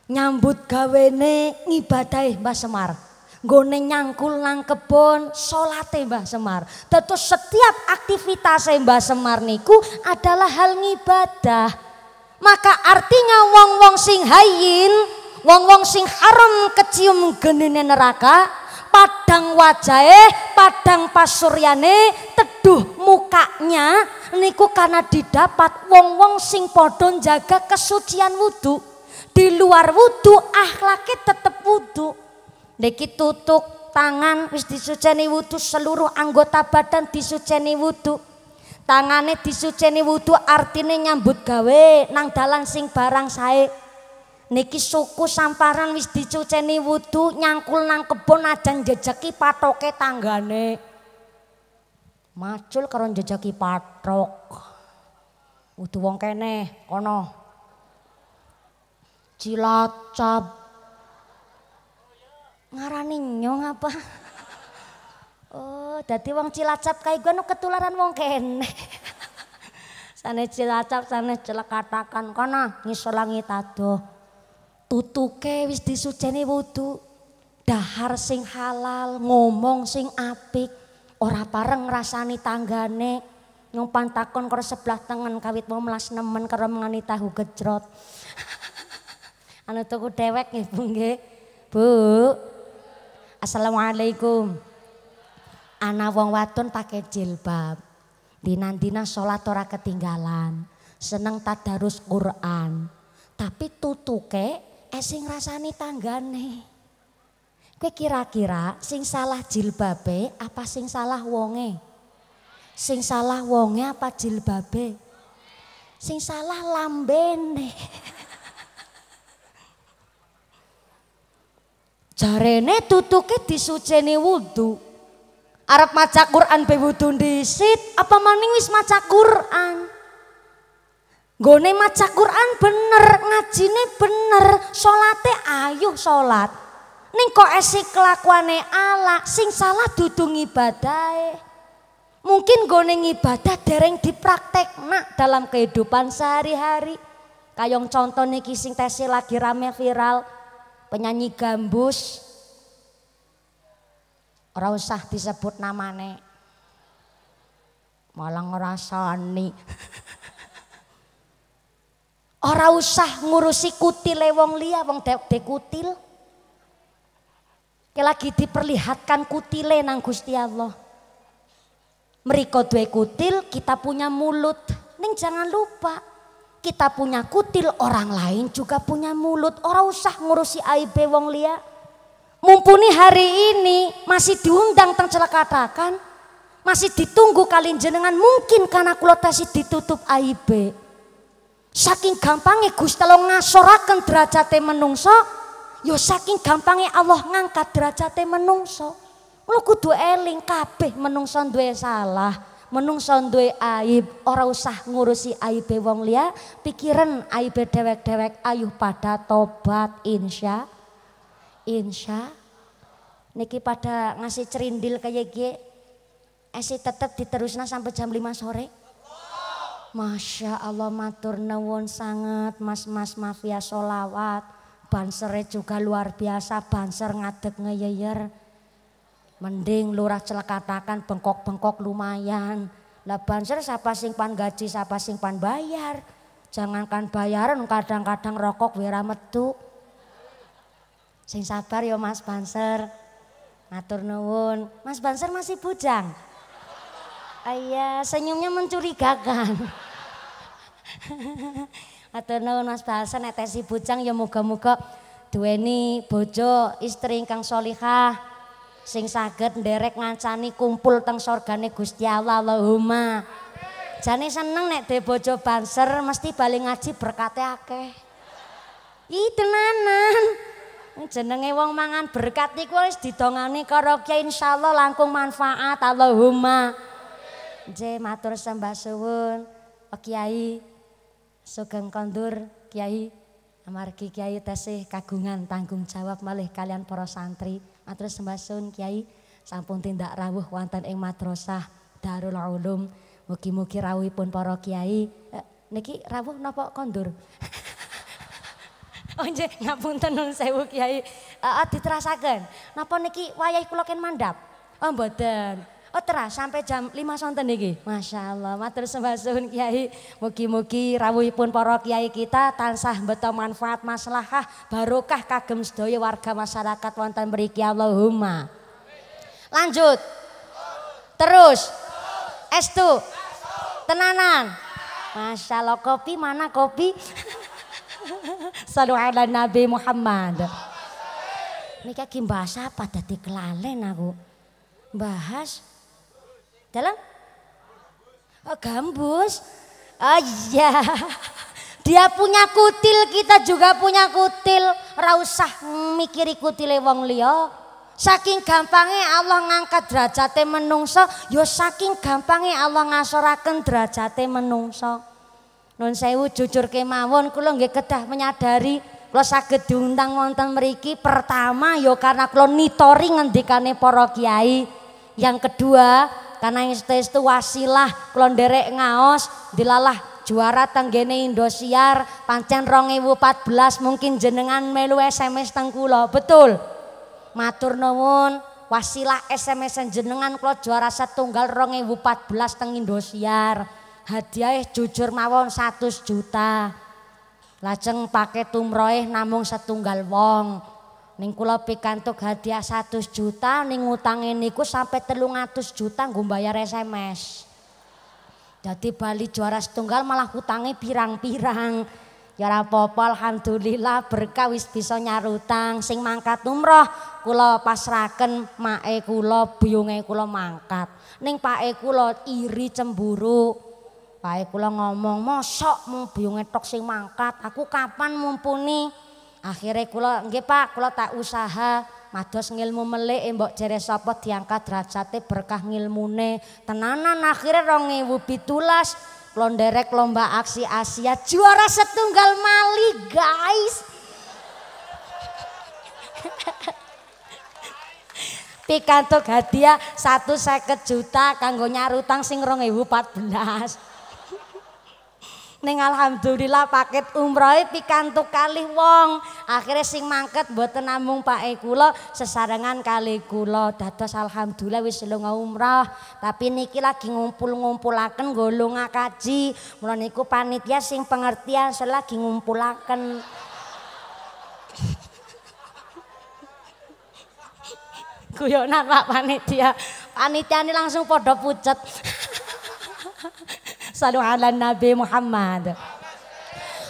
S1: nyambut gawene ngibadai Mbah Semar gone nyangkul nang kebon sholat Mbah Semar. Tetus setiap aktivitas Mbah Semar niku adalah hal ngibadah. Maka artinya wong-wong sing hayin, wong-wong sing haram kecium genine neraka, padang eh, padang pasuryane, teduh mukanya niku karena didapat wong-wong sing podon jaga kesucian wudhu. Di luar wudhu akhlaknya tetep wudhu. Niki tutup tangan wis disuceni wudhu, seluruh anggota badan disuceni wudhu. Tangane disuceni wudu artine nyambut gawe nang dalan sing barang sae. Niki suku samparan wis dicuceni wudu nyangkul nang kebon ajan jejeki patoke tanggane. Macul karo jejeki patok. Wudu wong kene kono. Cilacap. Ngarani nyong apa? Oh, dadi wong Cilacap kae gua anu ketularan wong kene. [laughs] sana Cilacap, sana celekatakan kana ngisor langit adoh. Tutuke wis disuceni wudu. Dahar sing halal, ngomong sing apik, ora pareng rasani tanggane. Nyumpan takon karo sebelah tengen kawit mau melas nemen karo mengani tahu gejrot. [laughs] anu tuku dewek nggih Bu nggih. Bu. Assalamualaikum ana wong wadon pakai jilbab. dinantina sholat ora ketinggalan. Seneng tadarus Quran. Tapi tutuke esing eh, rasani tanggane. Kue kira-kira sing salah jilbabe apa sing salah wonge? Sing salah wonge apa jilbabe? Sing salah lambene. [laughs] Jarene tutuke disuceni wudhu. Arab maca Quran bebutun disit apa maning wis maca Quran? Gone maca Quran bener, ngajine bener, salate ayuh salat. Ning kok esik kelakuane ala, sing salah dudu ibadah? E. Mungkin gone ngibadah dereng dipraktek nak dalam kehidupan sehari-hari. Kayong contoh niki sing tesi lagi rame viral, penyanyi gambus, Ora usah disebut namane. Malah ngrasani. [laughs] Ora usah ngurusi kutile wong Lia, wong dek de kutil. kita lagi diperlihatkan kutile nang Gusti Allah. Meriko dua kutil, kita punya mulut. Ning jangan lupa, kita punya kutil, orang lain juga punya mulut. Orang usah ngurusi aib wong Lia mumpuni hari ini masih diundang teng celakatakan masih ditunggu kalian jenengan mungkin karena kula ditutup aib saking gampangnya Gusti Allah ngasorakan derajat menungso yo ya saking gampangnya Allah ngangkat derajat menungso lo kudu eling kabeh menungso duwe salah menungso duwe aib ora usah ngurusi AIB wong liya pikiran AIB dewek-dewek ayuh pada tobat insya Insya niki pada ngasih cerindil kayak gie esi tetep diterusna sampai jam 5 sore Masya Allah matur nuwun sangat mas-mas mafia solawat banser juga luar biasa banser ngadeg ngeyeyer mending lurah celakatakan, bengkok-bengkok lumayan lah banser siapa simpan gaji siapa simpan pan bayar jangankan bayaran kadang-kadang rokok wira metu Sing sabar ya Mas Banser. Matur nuwun. Mas Banser masih bujang. Iya, senyumnya mencurigakan. [laughs] Matur nuwun Mas Banser netesi bujang ya muga-muga duweni bojo istri ingkang solihah sing saged nderek ngancani kumpul teng sorgane Gusti Allah Allahumma. Jane seneng nek de bojo Banser mesti bali ngaji berkate akeh. Ih tenanan jenenge wong mangan berkat niku wis didongani karo Kyai insyaallah langkung manfaat Allahumma Je matur sembah suwun oh, kiai sugeng kondur kiai amargi kiai tesih kagungan tanggung jawab malih kalian para santri matur sembah suwun kiai sampun tindak rawuh wonten ing madrasah Darul Ulum mugi-mugi rawuhipun para kiai eh, niki rawuh napa kondur [laughs] Onje ngapunten ya nun sewu kiai. Heeh eh, diterasaken. Napa niki wayahe kula ken Oh mboten. Oh teras sampai jam 5 sonten niki. Masya Allah, matur sembah suhun kiai. Mugi-mugi rawuhipun para kiai kita tansah beto manfaat maslahah barokah kagem sedaya warga masyarakat wonten mriki Allahumma. Lanjut. Terus. Estu. Tenanan. Masya Allah, kopi mana kopi? [laughs] Salu Nabi Muhammad. Ini ki bahas apa tadi kelalen aku. Bahas dalam oh, gambus. Oh iya. Dia punya kutil, kita juga punya kutil. Rausah mikiri kutile wong liya. Saking gampangnya Allah ngangkat derajate menungso, yo ya saking gampangnya Allah ngasorakan derajate menungso. Nun sewu jujur kemawon kula nggih kedah menyadari kula saged diundang wonten mriki pertama ya karena kula nitori ngendikane para kiai. Yang kedua karena istu wasilah kula nderek ngaos dilalah juara tenggene Indosiar pancen belas mungkin jenengan melu SMS teng kula. Betul. Matur nuwun wasilah SMS jenengan kula juara setunggal 2014 teng Indosiar hadiah jujur mawon 100 juta. Lajeng pakai tumroeh namung setunggal wong. Ning kula pikantuk hadiah 100 juta ning utange niku sampai 300 juta nggo bayar SMS. Jadi Bali juara setunggal malah hutangi pirang-pirang. Ya popol apa alhamdulillah berkah wis bisa nyarutang sing mangkat umroh kula pasraken mae kula buyunge kula mangkat ning pae kula iri cemburu Bae kula ngomong, "Mosok mung buyunge tok sing mangkat, aku kapan mumpuni?" Akhire kula, "Nggih Pak, kula tak usaha mados ngilmu melik eh, mbok jere sapa diangkat derajate berkah ngilmune." Tenanan akhire 2017 kula nderek lomba aksi Asia juara setunggal mali, guys. [laughs] pikantuk hadiah satu seket juta kanggo nyarutang sing rong ewu 14. Ning alhamdulillah paket umroh pikantuk kali wong. Akhirnya sing mangket buat namung Pak e kula sesarengan kali kula. Dados alhamdulillah wis lunga umroh. Tapi niki lagi ngumpul-ngumpulaken golonga kaji. Mula niku panitia sing pengertian selagi ngumpulaken. [laughs] Guyonan Pak panitia. Panitia ini langsung podo pucet. [laughs] Salu ala Nabi Muhammad.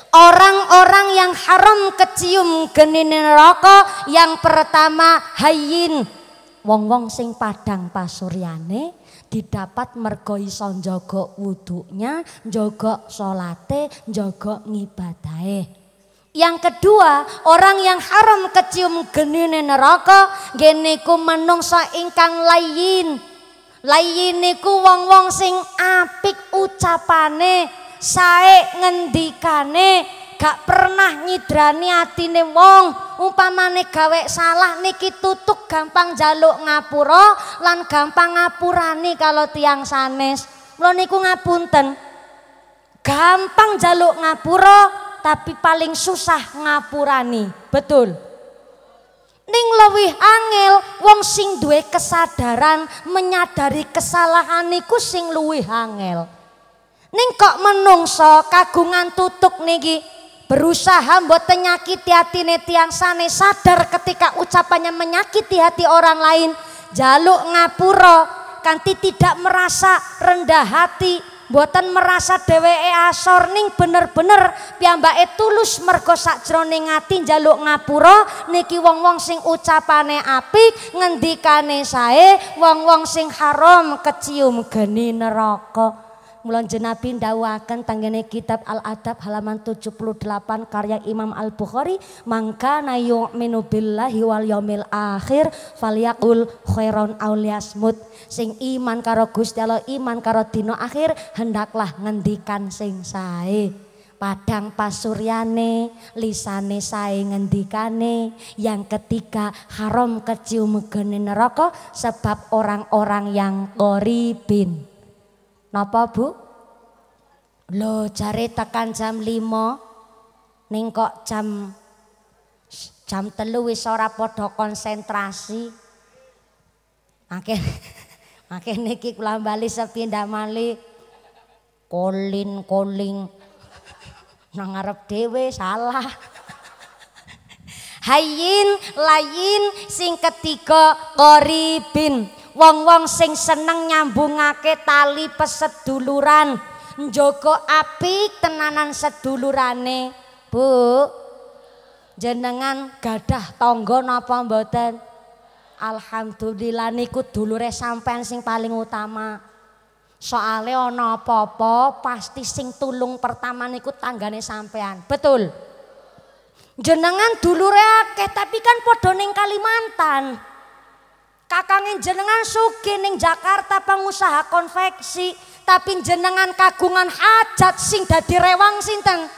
S1: Orang-orang yang haram kecium genine neraka yang pertama hayin wong-wong sing padang pasuryane didapat mergoi son jogo wuduknya, jogo solate jogo ngibatae. Yang kedua, orang yang haram kecium genine neraka, geniku menungsa ingkang lain. Layine ku wong-wong sing apik ucapane, sae ngendikane, gak pernah nyidrani atine wong umpamane gawe salah niki tutuk gampang jaluk ngapura lan gampang ngapurani kalau tiang sanes mlo niku ngapunten gampang jaluk ngapura tapi paling susah ngapurani betul Ning lebih angel wong sing duwe kesadaran menyadari kesalahan niku sing luwih angel. Ning kok menungso kagungan tutuk niki berusaha buat menyakiti hati tiang sane sadar ketika ucapannya menyakiti hati orang lain jaluk ngapuro, kanti tidak merasa rendah hati Boten merasa dheweke asor ning bener-bener piyambake tulus mergo sakjroning ati njaluk ngapura niki wong-wong sing ucapane apik ngendikane sae wong-wong sing haram kecium geni neraka. Mulan jenabi dawakan tanggane kitab Al-Adab halaman 78 karya Imam Al-Bukhari. Mangka na yu'minu billahi wal yomil akhir falyakul khairon auliasmud. Sing iman karo Gusti Allah, iman karo dino akhir hendaklah ngendikan sing sae. Padang pasuryane, lisane sae ngendikane. Yang ketiga haram kecium megene neraka sebab orang-orang yang koribin. Napa Bu? Loh cari tekan jam lima, nengkok kok jam jam telu wis ora padha konsentrasi. Makin makin [laughs] niki kula bali sepindah malih kolin kolin nang ngarep salah. [laughs] Hayin, layin, sing ketiga koribin wong-wong sing seneng nyambungake tali peseduluran njogo api tenanan sedulurane Bu jenengan gadah tonggo napa mboten Alhamdulillah niku dulure sampean sing paling utama soale ana apa-apa pasti sing tulung pertama niku tanggane sampean betul jenengan dulure akeh tapi kan padha ning Kalimantan Kakangin jenengan suki ning Jakarta pengusaha konveksi, tapi jenengan kagungan hajat sing dadi rewang sinten?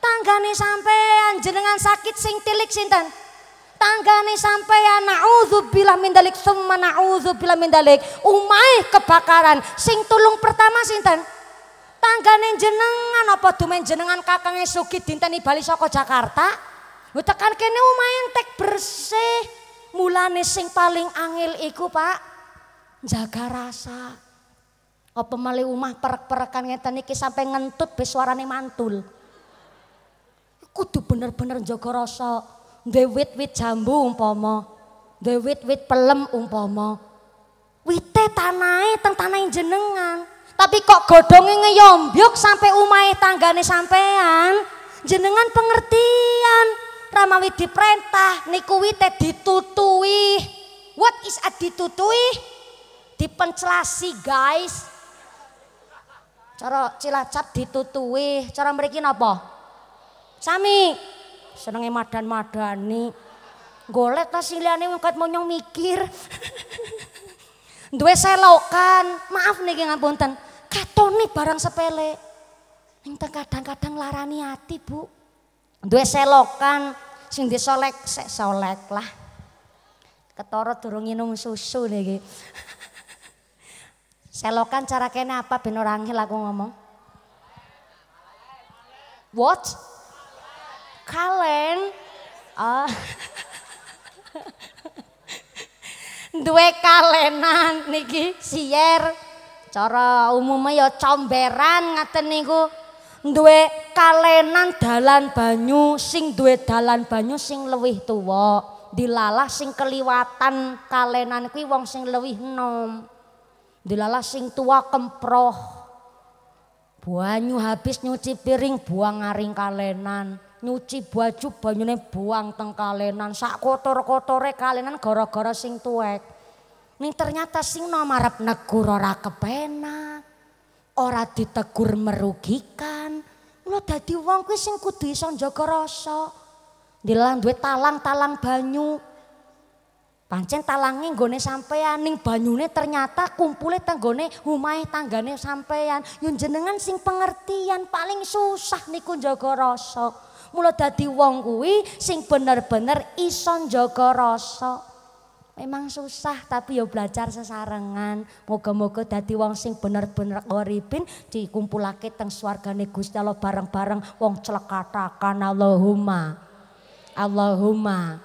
S1: Tanggane sampean jenengan sakit sing tilik sinten? Tanggane sampean naudzubillah min dalik summa naudzubillah min dalik. Umai kebakaran sing tulung pertama sinten? Tanggane jenengan apa dumen jenengan kakange sugi dinteni bali saka Jakarta? Tekan kene umai entek bersih. Mulane sing paling angel iku, Pak, jaga rasa. Apa male umah perek-perekan ngeten iki sampai ngentut be suarane mantul. Kudu bener-bener jaga rasa. Duwe wit-wit jambu umpama, duwe wit pelem umpomo Wite tanai teng tanahe jenengan. Tapi kok godhonge ngeyombyok sampai umai tanggane sampean. Jenengan pengertian. Ramawi diperintah niku wite ditutui. What is a ditutui? Dipencelasi guys. Cara Cilacap ditutui, cara mereka apa? Sami. senengnya madan-madani. Golet ta siliane mengkat monyong mikir. [laughs] Dua selokan. Maaf nih niki ngapunten. nih barang sepele. Ini kadang-kadang larani hati, Bu. Dua selokan sing di solek sek solek lah Ketoro durung minum susu niki [laughs] selokan cara kene apa ben ora aku ngomong what kalen ah uh. [laughs] duwe kalenan niki sier cara umumnya ya comberan ngaten niku duwe kalenan dalan banyu sing duwe dalan banyu sing lebih tuwa dilalah sing keliwatan kalenan kuwi wong sing lebih nom, dilalah sing tua kemproh banyu habis nyuci piring buang ngaring kalenan nyuci baju banyune buang teng kalenan sak kotor-kotore kalenan gara-gara sing tuwek ning ternyata sing nomarep negur ora kepenak ora ditegur merugikan. Lo dadi wong kuwi sing kudu iso njaga rasa. Dilan duwe talang-talang banyu. Pancen talange nggone sampean ning banyune ternyata kumpule tenggone omahe tanggane sampean. Yo jenengan sing pengertian paling susah niku njaga rasa. Mula dadi wong kuwi sing bener-bener iso njaga rasa. Memang susah tapi ya belajar sesarengan. Moga-moga dadi wong sing bener-bener koribin dikumpulake teng swargane Gusti Allah bareng-bareng wong celekatakan Allahumma. Allahumma.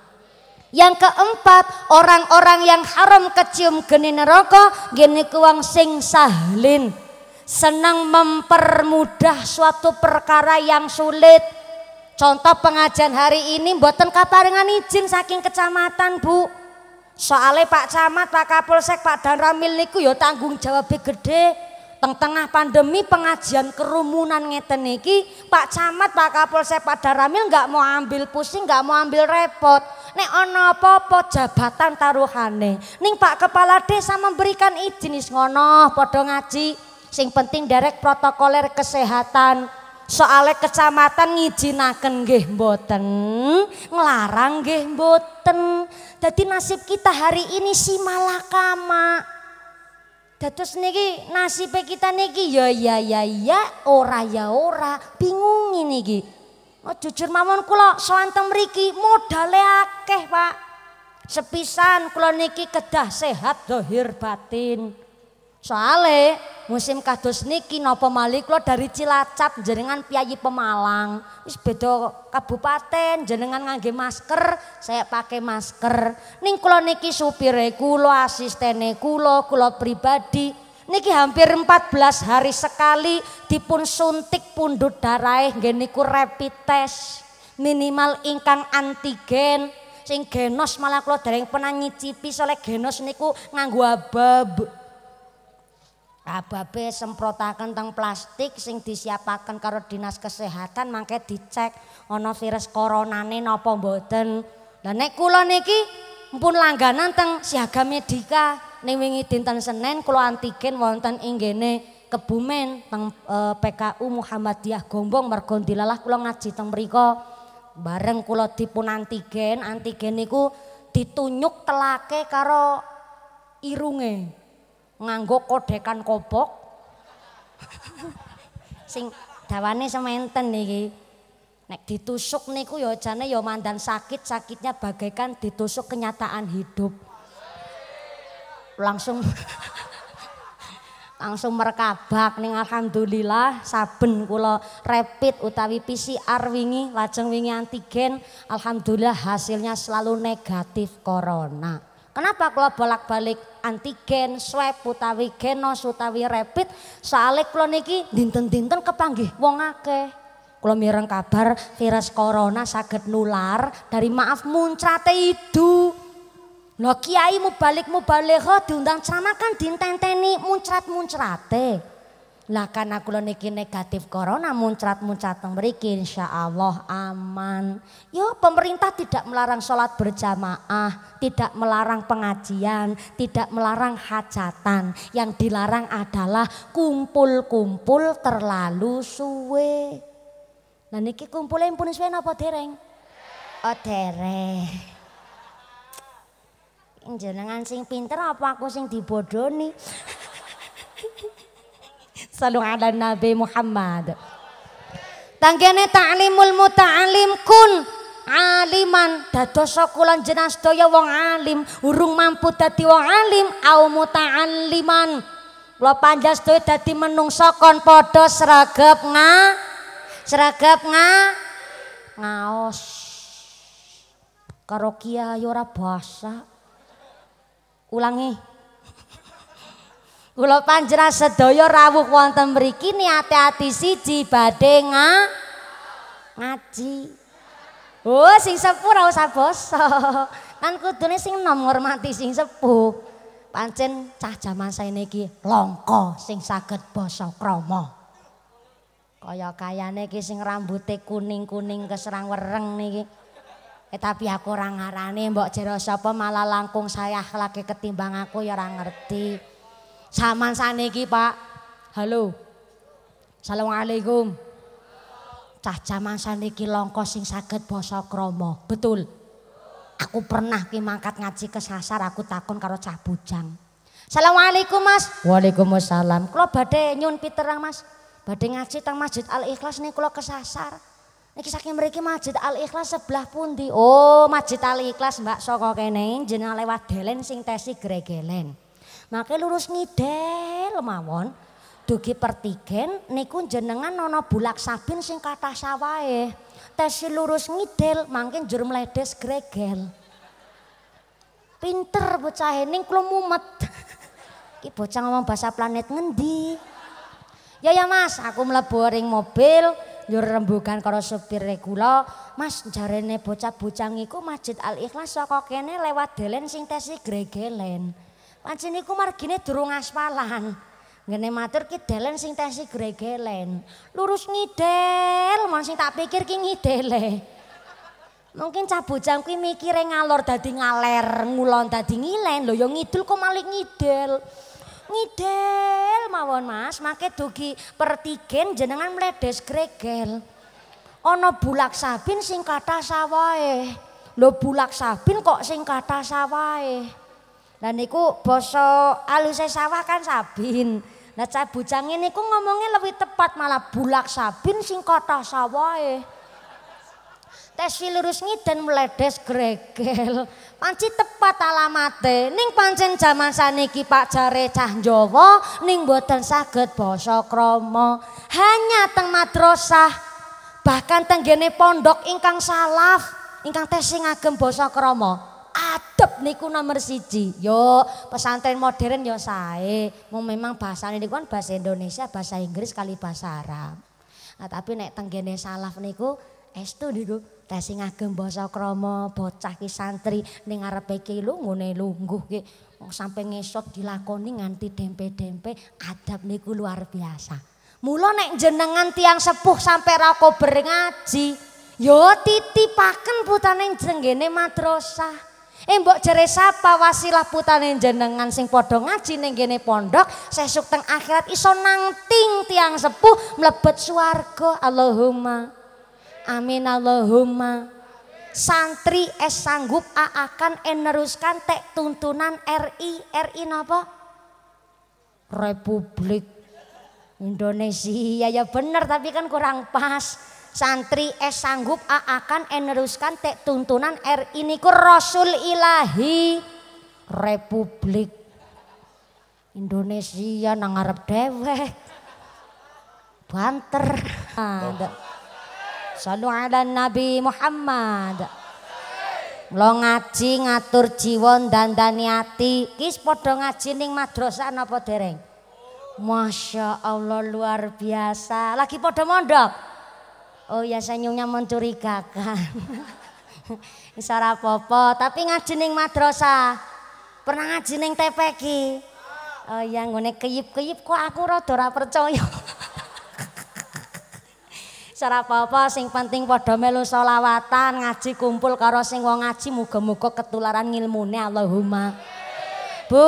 S1: Yang keempat, orang-orang yang haram kecium geni neraka, geni kuang sing sahlin. Senang mempermudah suatu perkara yang sulit. Contoh pengajian hari ini, buatan kaparingan izin saking kecamatan bu. Soale Pak Camat, Pak Kapolsek, Pak Danramil niku ya tanggung jawab gede. Teng tengah pandemi
S2: pengajian
S1: kerumunan ngeten niki, Pak Camat, Pak Kapolsek, Pak Danramil nggak mau ambil pusing, nggak mau ambil repot. Nek ana apa-apa jabatan taruhane. Ning Pak Kepala Desa memberikan izin is ngono padha ngaji. Sing penting derek protokoler kesehatan soalnya kecamatan ngijinaken nggih mboten, ngelarang nggih mboten. jadi nasib kita hari ini si malakama. Dados niki nasib kita niki ya ya ya ya ora ya ora bingung ini niki. Oh, jujur mamon kula soantem mriki modale akeh, Pak. Sepisan kula niki kedah sehat dohir batin. Soale musim kados niki napa malih lo dari Cilacap jenengan piyayi Pemalang. Wis beda kabupaten jenengan ngangge masker, saya pakai masker. Ning kula niki supire kula, asistene kula, kula pribadi Niki hampir 14 hari sekali dipun suntik pundut darah nggih niku rapid test minimal ingkang antigen sing genos malah kula dereng pernah nyicipi soalnya genos niku nganggo abab. Ababe semprotakan tentang plastik sing disiapakan karo dinas kesehatan mangke dicek ono virus corona nih nopo boten dan nek kulo niki pun langganan teng siaga medika neng wingi dinten senin kulo antigen wonten inggene kebumen teng e, PKU Muhammadiyah Gombong mergo dilalah kula ngaji teng mriko bareng kula dipun antigen antigen niku ditunjuk telake karo irunge nganggo kodekan kopok, [laughs] sing dawane sementen iki nek ditusuk niku ya jane ya mandan sakit sakitnya bagaikan ditusuk kenyataan hidup langsung [laughs] langsung merkabak ning alhamdulillah saben kula rapid utawi PCR wingi lajeng wingi antigen alhamdulillah hasilnya selalu negatif corona Kenapa kalau bolak-balik antigen, swab utawi genos utawi rapid soalnya kula niki dinten-dinten kepanggih wong akeh. Kula mireng kabar virus corona sakit nular dari maaf muncrate itu, lo kiai mubalikmu balik diundang sana kan dinten-teni muncrat-muncrate. Lah karena kula niki negatif corona muncrat-muncrat teng mriki Allah aman. Yo pemerintah tidak melarang sholat berjamaah, tidak melarang pengajian, tidak melarang hajatan. Yang dilarang adalah kumpul-kumpul terlalu suwe. Lah niki kumpule pun suwe napa dereng? Oh dereng. Jenengan sing pinter apa aku sing dibodoni? [laughs] Salu ala Nabi Muhammad. Tanggane ta'limul muta'alim kun aliman dados kula jeneng sedaya wong alim urung mampu dadi wong alim au muta'alliman Lo panjas sedaya dadi menungsa kon padha sregep nga sregep nga ngaos karo kiai ora basa ulangi Kula panjenengan sedaya rawuh wonten mriki niate ati siji badhe nga, ngaji. Oh, sing sepuh ora usah basa. Kan [laughs] kudune sing enom ngormati sing sepuh. Pancen cah jaman saene iki longko sing saged basa krama. Kaya kayane iki sing rambuté kuning-kuning keserang wereng niki. Eh tapi aku ora ngarani mbok jero sapa malah langkung saya lagi ketimbang aku ya ora ngerti. Saman sana iki Pak. Halo. Assalamualaikum. Cah jaman sana iki longko sing saged Betul. Aku pernah ki mangkat ngaji ke sasar aku takon karo cah bujang. Assalamualaikum Mas. Waalaikumsalam. Kula bade nyun piterang Mas. bade ngaji teng Masjid Al Ikhlas nih ke kesasar. Niki saking mereka Masjid Al Ikhlas sebelah pun di. Oh, Masjid Al Ikhlas Mbak saka kene jeneng lewat delen sing tesi gregelen. Makanya lurus ngidel mawon. Dugi pertigen niku jenengan nono bulak sabin sing kata sawae. Tesi lurus ngidel mangkin jur meledes gregel. Pinter bocah hening klo mumet. [laughs] Ki bocah ngomong bahasa planet ngendi? Ya ya Mas, aku mlebu ring mobil, nyur rembugan karo supir kula, Mas jarene bocah-bocah iku Masjid Al Ikhlas saka kene lewat delen sing tesi gregelen. Pancen iku margine durung aspalan. Ngene matur ki delen sing tesi gregelen. Lurus ngidel, mon sing tak pikir ki ngidele. Mungkin cabut bocah kuwi mikire ngalor dadi ngaler, ngulon dadi ngilen. Lho yo ya ngidul kok malik ngidel. Ngidel mawon Mas, make dugi pertigen jenengan mledes gregel. Ana bulak sabin sing kata sawahe. Lho bulak sabin kok sing sawae? sawahe. Lah niku basa aluse sawah kan sabin. Nah cah bujang ini ku ngomongnya lebih tepat malah bulak sabin sing kota sawae. Tes virus ngiden meledes gregel. Panci tepat alamate. Ning pancen jaman saniki Pak Jare cah Jawa ning boten saged basa krama. Hanya teng madrasah bahkan tenggene pondok ingkang salaf ingkang tesing sing basa krama adab niku nomor siji. Yo pesantren modern yo sae. Mau memang bahasa ini kan bahasa Indonesia, bahasa Inggris kali bahasa Arab. Nah, tapi naik tenggene salaf niku es tuh niku tesing agem basa krama bocah ki santri ning ngarepe lu lungune lungguh ki sampai ngesot dilakoni nganti dempe-dempe adab niku luar biasa. Mula naik jenengan tiang sepuh sampai rako ngaji, yo titipaken putane jenggene madrasah. Embok eh, jere sapa wasilah putane jenengan sing padha ngaji ning gene pondok, sesuk teng akhirat iso nangting tiang sepuh mlebet swarga. Allahumma. Amin Allahumma. Santri es sanggup akan eneruskan tek tuntunan RI. RI napa? Republik Indonesia ya, ya bener tapi kan kurang pas santri es sanggup A akan eneruskan tek tuntunan R ini ku Rasul Ilahi Republik Indonesia nang Arab dewe banter Salu ala Nabi Muhammad Lo ngaji ngatur jiwa dan Daniati kis podo ngaji ning madrasah napa dereng Masya Allah luar biasa lagi podo mondok Oh ya senyumnya mencurigakan. [laughs] Isara popo, tapi ngaji neng madrasah. Pernah ngaji neng TPQ. Oh ya ngene keyip-keyip kok aku rada ora percaya. Sara [laughs] sing penting padha melu ngaji kumpul karo sing wong ngaji muga-muga ketularan ngilmune Allahumma. Bu,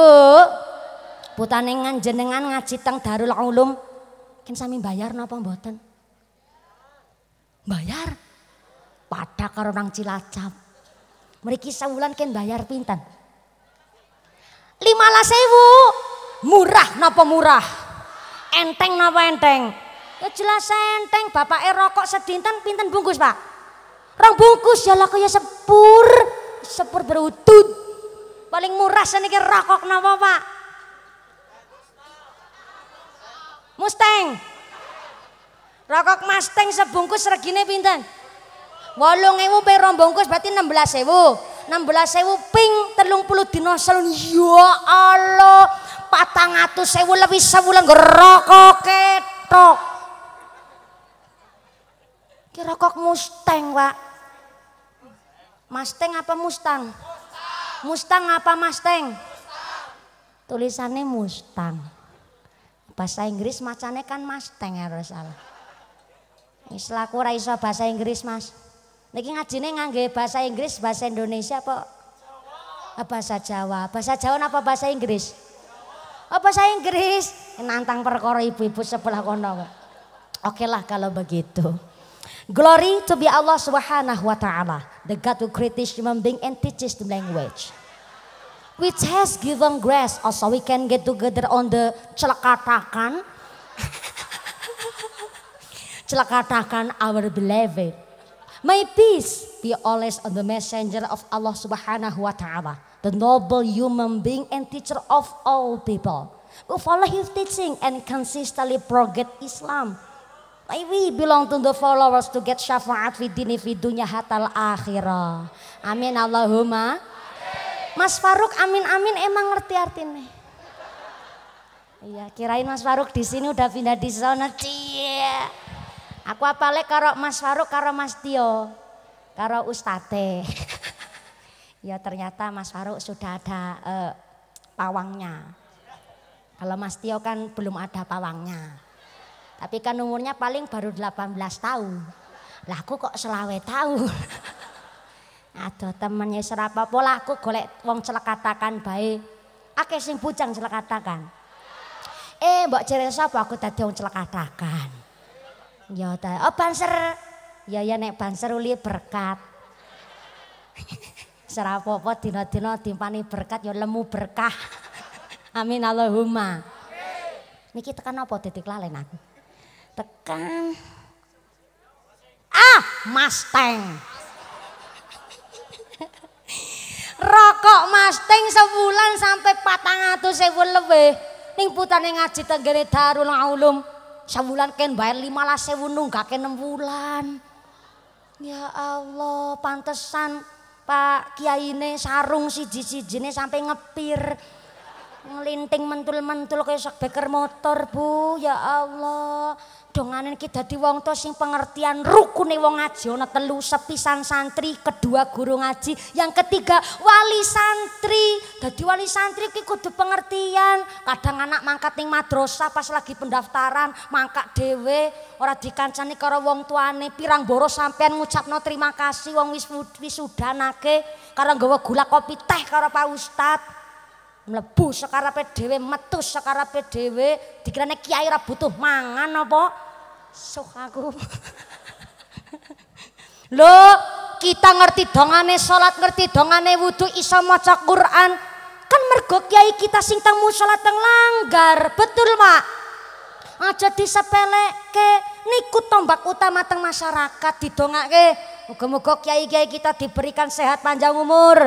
S1: putane jenengan ngaji teng Darul Ulum. Kin sami bayar napa mboten? Bayar. Pada karo nang Cilacap. Mereka sebulan ken bayar lima lah sewu. Murah napa murah? Enteng napa enteng? Ya jelas enteng, bapak e rokok sedinten pinten bungkus, Pak? orang bungkus ya laku ya sepur, sepur berutut, Paling murah seniki rokok napa, Pak? Mustang. Rokok Mustang sebungkus regine pinten? 8000 pe rombongkus berarti 16000. ewu ping puluh dina selun. Ya Allah, 400.000 lebih sebulan rokok ketok. Ki rokok Mustang, Pak. Mustang apa Mustang? Mustang apa Mustang? Tulisannya Mustang. Bahasa Inggris macane kan Mustang ya salah. Selaku laku ora iso bahasa Inggris, Mas. Niki ngajine ngangge bahasa Inggris, bahasa Indonesia apa? Bahasa Jawa. Bahasa Jawa apa bahasa Inggris? Oh, bahasa Inggris. Nantang perkara ibu-ibu sebelah kono. Oke lah kalau begitu. Glory to be Allah Subhanahu wa taala, the God who created human being and teaches the language. Which has given grace also we can get together on the celakatakan celakatakan our beloved. May peace be always on the messenger of Allah subhanahu wa ta'ala. The noble human being and teacher of all people. Who follow his teaching and consistently forget Islam. May we belong to the followers to get syafaat fi dini fi dunya hatal akhirah. Amin Allahumma. Mas Faruk amin amin emang ngerti artinya. Iya, kirain Mas Faruk di sini udah pindah di sana. Cie. Aku lek karo Mas Faruk karo Mas Tio. Karo Ustate. [laughs] ya ternyata Mas Faruk sudah ada uh, pawangnya. Kalau Mas Tio kan belum ada pawangnya. Tapi kan umurnya paling baru 18 tahun. Lah aku kok selawe tahun. [laughs] Aduh temennya serapa pola aku golek wong celekatakan baik. Akeh sing bujang celekatakan. Eh mbak cerita siapa? aku tadi wong celekatakan. Ya ta. Oh banser. Ya ya nek banser uli berkat. [laughs] Serapopo dina-dina timpani berkat ya lemu berkah. [laughs] Amin Allahumma. Niki tekan apa titik lalen aku? Tekan Ah, Mustang. [laughs] Rokok Mustang sebulan sampai patang atau sebulan lebih ning putane ngaji tenggene Darul Ulum sebulan kain bayar lima lah wundung kakek enam bulan. Ya Allah, pantesan Pak Kiai ini sarung si jiji sijine sampai ngepir. Ngelinting mentul-mentul kayak sak beker motor, Bu. Ya Allah kadonganen ki dadi wong to sing pengertian rukune wong ngaji ana telu sepisan santri, kedua guru ngaji, yang ketiga wali santri. Dadi wali santri ki kudu pengertian. Kadang anak mangkat ning madrasah pas lagi pendaftaran, mangkat dhewe, ora dikancani karo wong tuane, pirang boro sampean ngucapno terima kasih wong wis nake, karo nggawa gula kopi teh karo Pak ustad, mlebu sekarape dhewe metu sekarape dhewe dikirane kiai ora butuh mangan apa Sok aku. [laughs] Lo kita ngerti dongane salat, ngerti dongane wudhu, iso maca Quran. Kan mergo kiai kita sing teng sholat teng langgar, betul Mak? Aja ke niku tombak utama teng masyarakat didongake. Moga-moga kiai-kiai kita diberikan sehat panjang umur.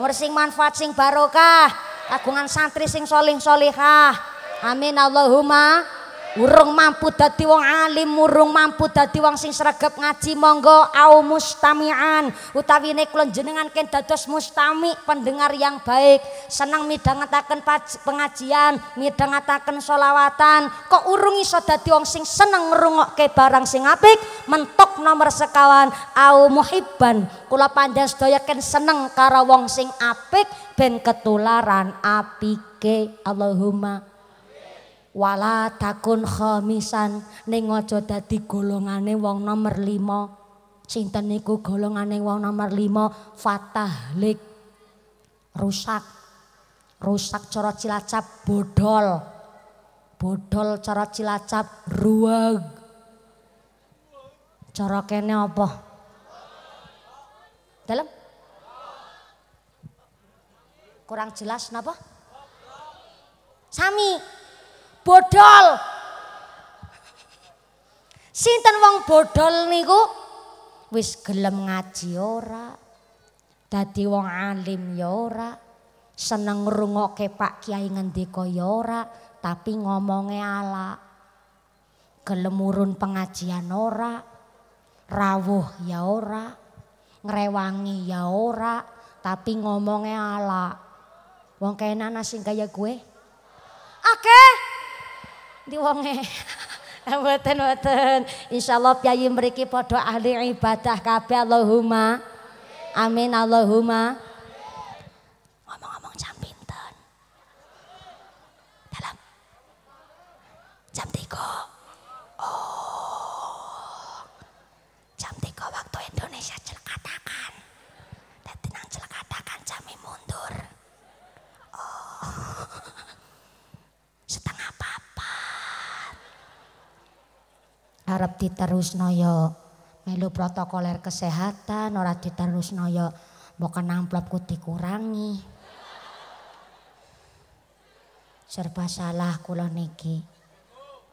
S1: Umur sing manfaat sing barokah. agungan santri sing soling solihah. Amin Allahumma. Urung mampu dadi wong alim, urung mampu dadi wong sing sregep ngaji monggo au mustamian. Utawi kula jenengan ken dados mustami pendengar yang baik, seneng midhangetaken pengajian, midhangetaken solawatan. Kok urung iso dadi wong sing seneng ngrungokke barang sing apik, mentok nomor sekawan au muhibban. Kula panjang sedaya ken seneng karo wong sing apik ben ketularan apike. Allahumma wala takun khamisan ning aja dadi golongane wong nomor lima sinten niku golongane wong nomor lima fatahlik rusak rusak cara cilacap bodol bodol cara cilacap ruwag cara kene apa dalam kurang jelas napa sami bodol. Sinten wong bodol niku wis gelem ngaji ora. Dadi wong alim ya ora. Seneng ngrungokke Pak Kiai ngendika ya ora, tapi ngomongnya ala. Gelem urun pengajian ora. Rawuh ya ora. Ngrewangi ya ora, tapi ngomongnya ala. Wong kena sing kaya gue. oke. Okay di wonge. [laughs] Mboten mboten. Insyaallah piyayi mriki padha ahli ibadah kabeh Allahumma. Amin Allahumma. Ngomong-ngomong jam pinten? Dalam jam 3. karep diterusno noyo melu protokoler kesehatan ora diterusno noyo bukan amplopku dikurangi serba salah kula niki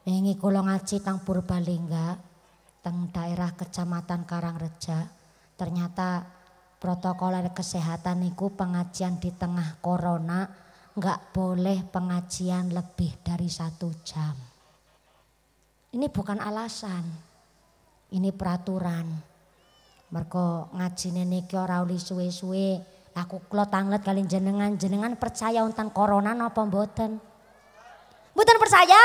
S1: wingi kula ngaji tang Purbalingga tang daerah kecamatan Karangreja ternyata protokoler kesehatan niku pengajian di tengah corona nggak boleh pengajian lebih dari satu jam ini bukan alasan. Ini peraturan. Mergo ngajine niki ora uli suwe-suwe. Aku klo tanglet kali jenengan, jenengan percaya tentang corona napa mboten? Mboten percaya?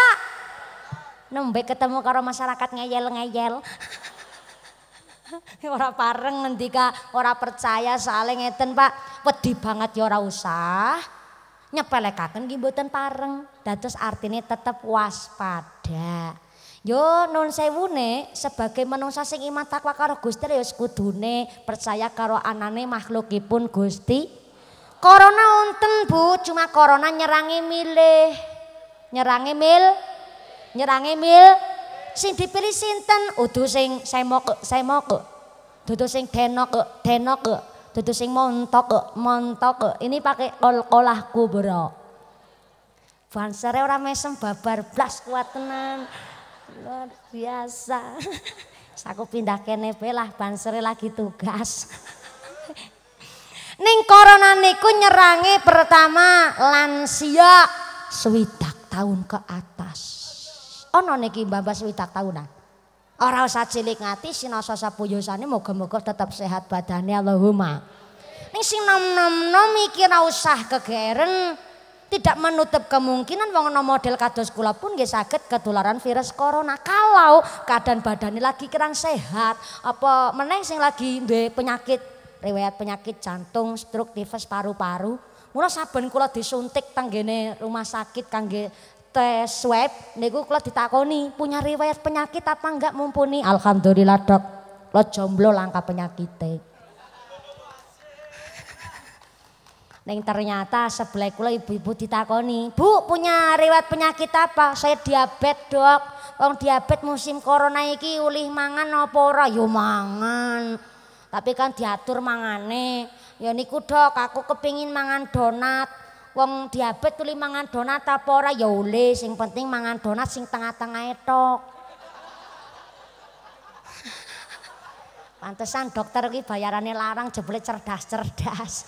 S1: Nembe ketemu karo masyarakat ngeyel-ngeyel. [laughs] ora pareng ngendika ora percaya saling ngeten Pak. Wedi banget ya ora usah. Nyepelekaken nggih mboten pareng. Dados artinya tetep waspada. Yo non saya wune sebagai menungsa sing iman takwa karo Gusti ya kudune percaya karo anane makhlukipun Gusti. Corona onten Bu, cuma corona nyerangi milih. Nyerangi mil. Nyerangi mil. Sing dipilih sinten? Udu sing semok semok. Dudu sing denok denok. Dudu sing montok montok. Ini pakai kol-kolah kubro. Bansare ora mesem babar blas kuat tenan luar biasa [laughs] aku pindah kene lah banseri lagi tugas [laughs] ning corona niku nyerangi pertama lansia swidak tahun ke atas ono niki babas swidak tahunan Orang usah cilik ngati si nasosa sapuyusane moga-moga tetap sehat badannya Allahumma ning sing nom nom nom mikir usah kegeren tidak menutup kemungkinan wong ana model kados kula pun nggih sakit ketularan virus corona kalau keadaan badannya lagi kurang sehat apa meneng sing lagi duwe penyakit riwayat penyakit jantung stroke tifus paru-paru mula saben kula disuntik tanggene rumah sakit kangge tes swab niku kula ditakoni punya riwayat penyakit apa enggak mumpuni alhamdulillah dok lo jomblo langka penyakitnya Neng ternyata sebelah kula ibu-ibu ditakoni, "Bu, punya riwayat penyakit apa?" "Saya diabetes, Dok." "Wong diabetes musim corona iki ulih mangan apa ora?" "Yo ya mangan." Tapi kan diatur mangane. Ya niku, Dok, aku kepingin mangan donat. Wong diabetes ulih mangan donat apa ora? Ya ulih, sing penting mangan donat sing tengah tengah etok. Pantesan dokter iki bayarane larang jebule cerdas-cerdas.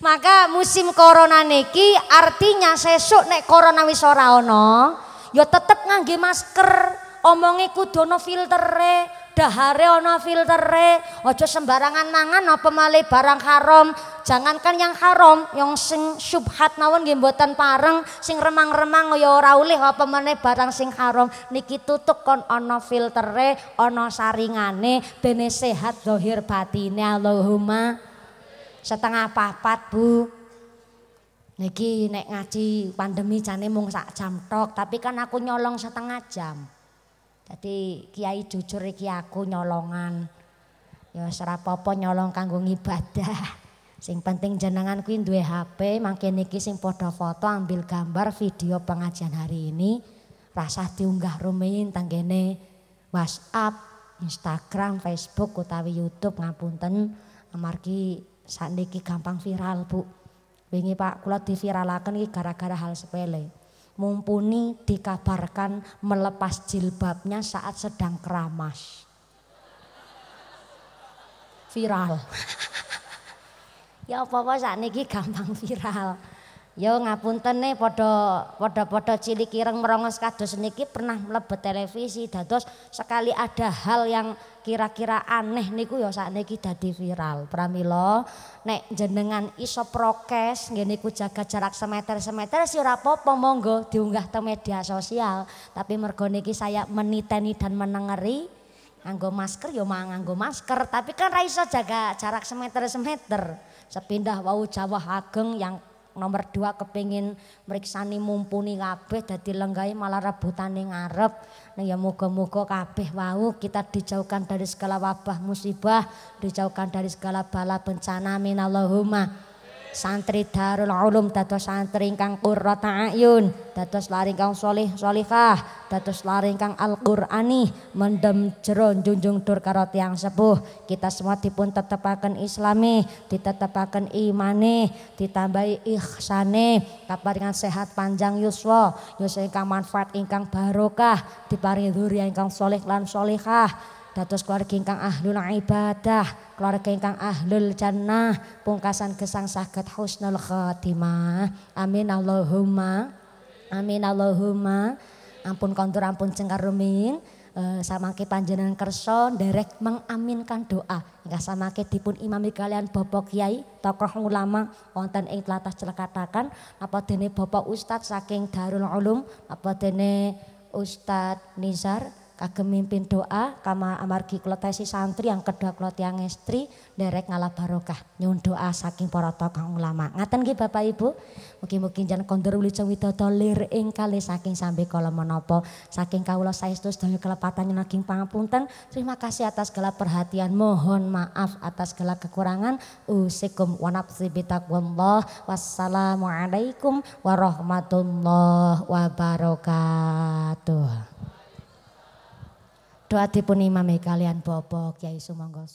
S1: Maka musim corona niki artinya sesuk nek corona wis ora ana, ya tetep ngangge masker. Omonge kudu ana filtere, dahare ono filtere. ojo sembarangan mangan apa male barang haram. Jangankan yang haram, yang sing syubhat mawon nggih mboten pareng, sing remang-remang ya ora oleh apa meneh barang sing haram. Niki tutuk kon ono filtere, ono saringane, bene sehat zahir batine. Allahumma setengah papat bu. Niki nek ngaji pandemi jane mung sak jam tok, tapi kan aku nyolong setengah jam. Jadi kiai jujur iki aku nyolongan. Ya serapopo nyolong kanggo ibadah, Sing penting jenengan kuwi duwe HP, mangke niki sing padha foto ambil gambar video pengajian hari ini rasah diunggah rumiyin tanggene WhatsApp, Instagram, Facebook utawi YouTube ngapunten amargi saat niki gampang viral bu. ini pak kula diviralakan ini gara-gara hal sepele. Mumpuni dikabarkan melepas jilbabnya saat sedang keramas. Viral. [laughs] ya apa-apa saat niki gampang viral. Yo ya ngapunten nih podo podo podo cilik ireng merongos kados niki pernah melebet televisi dados sekali ada hal yang kira-kira aneh niku ya saat niki dadi viral. Pramilo nek jenengan iso gini ku jaga jarak semeter semeter si rapo diunggah ke media sosial. Tapi mergo niki saya meniteni dan menengeri anggo masker yo ya mang nganggo masker tapi kan raiso jaga jarak semeter semeter sepindah wau Jawa ageng yang Nomor dua kepingin meriksani mumpuni kabeh dadi lenggahe malah rebutane ngarep. Nah ya moga-moga kabeh wau kita dijauhkan dari segala wabah musibah, dijauhkan dari segala bala bencana. minallahumma santri Darul Ulum dados santri ingkang qurrata ayun dados lari kang solih solihah dados lari kang Al-Qur'ani mendem jero junjung dur karo tiang sepuh kita semua dipun tetepaken islami ditetepaken imane ditambahi ihsane kaparingan sehat panjang yuswa yuswa ingkang manfaat ingkang barokah diparingi duri ingkang solih lan solihah dados keluarga ingkang ahlul ibadah, keluarga ingkang ahlul jannah, pungkasan gesang sakit husnul khatimah. Amin Allahumma. Amin Allahumma. Ampun kontur ampun cengkar ruming. E, eh, ke panjenengan kersa derek mengaminkan doa sama ke dipun imami kalian Bapak Kiai tokoh ulama wonten ing tlatah katakan apa dene Bapak ustad saking Darul Ulum apa dene Ustadz Nizar kagem mimpin doa kama amargi klotesi santri yang kedua klotiang istri, derek ngalah barokah nyun doa saking para tokoh ulama ngaten nggih Bapak Ibu mungkin mugi jan kondur wilujeng widodo lir ing kali saking sambe kala menapa saking kawula saestu sedaya kelepatan nyenaging pangapunten terima kasih atas segala perhatian mohon maaf atas segala kekurangan usikum wa nafsi bitaqwallah wassalamualaikum warahmatullahi wabarakatuh doa dipun imami kalian bobok Kiai Sumangga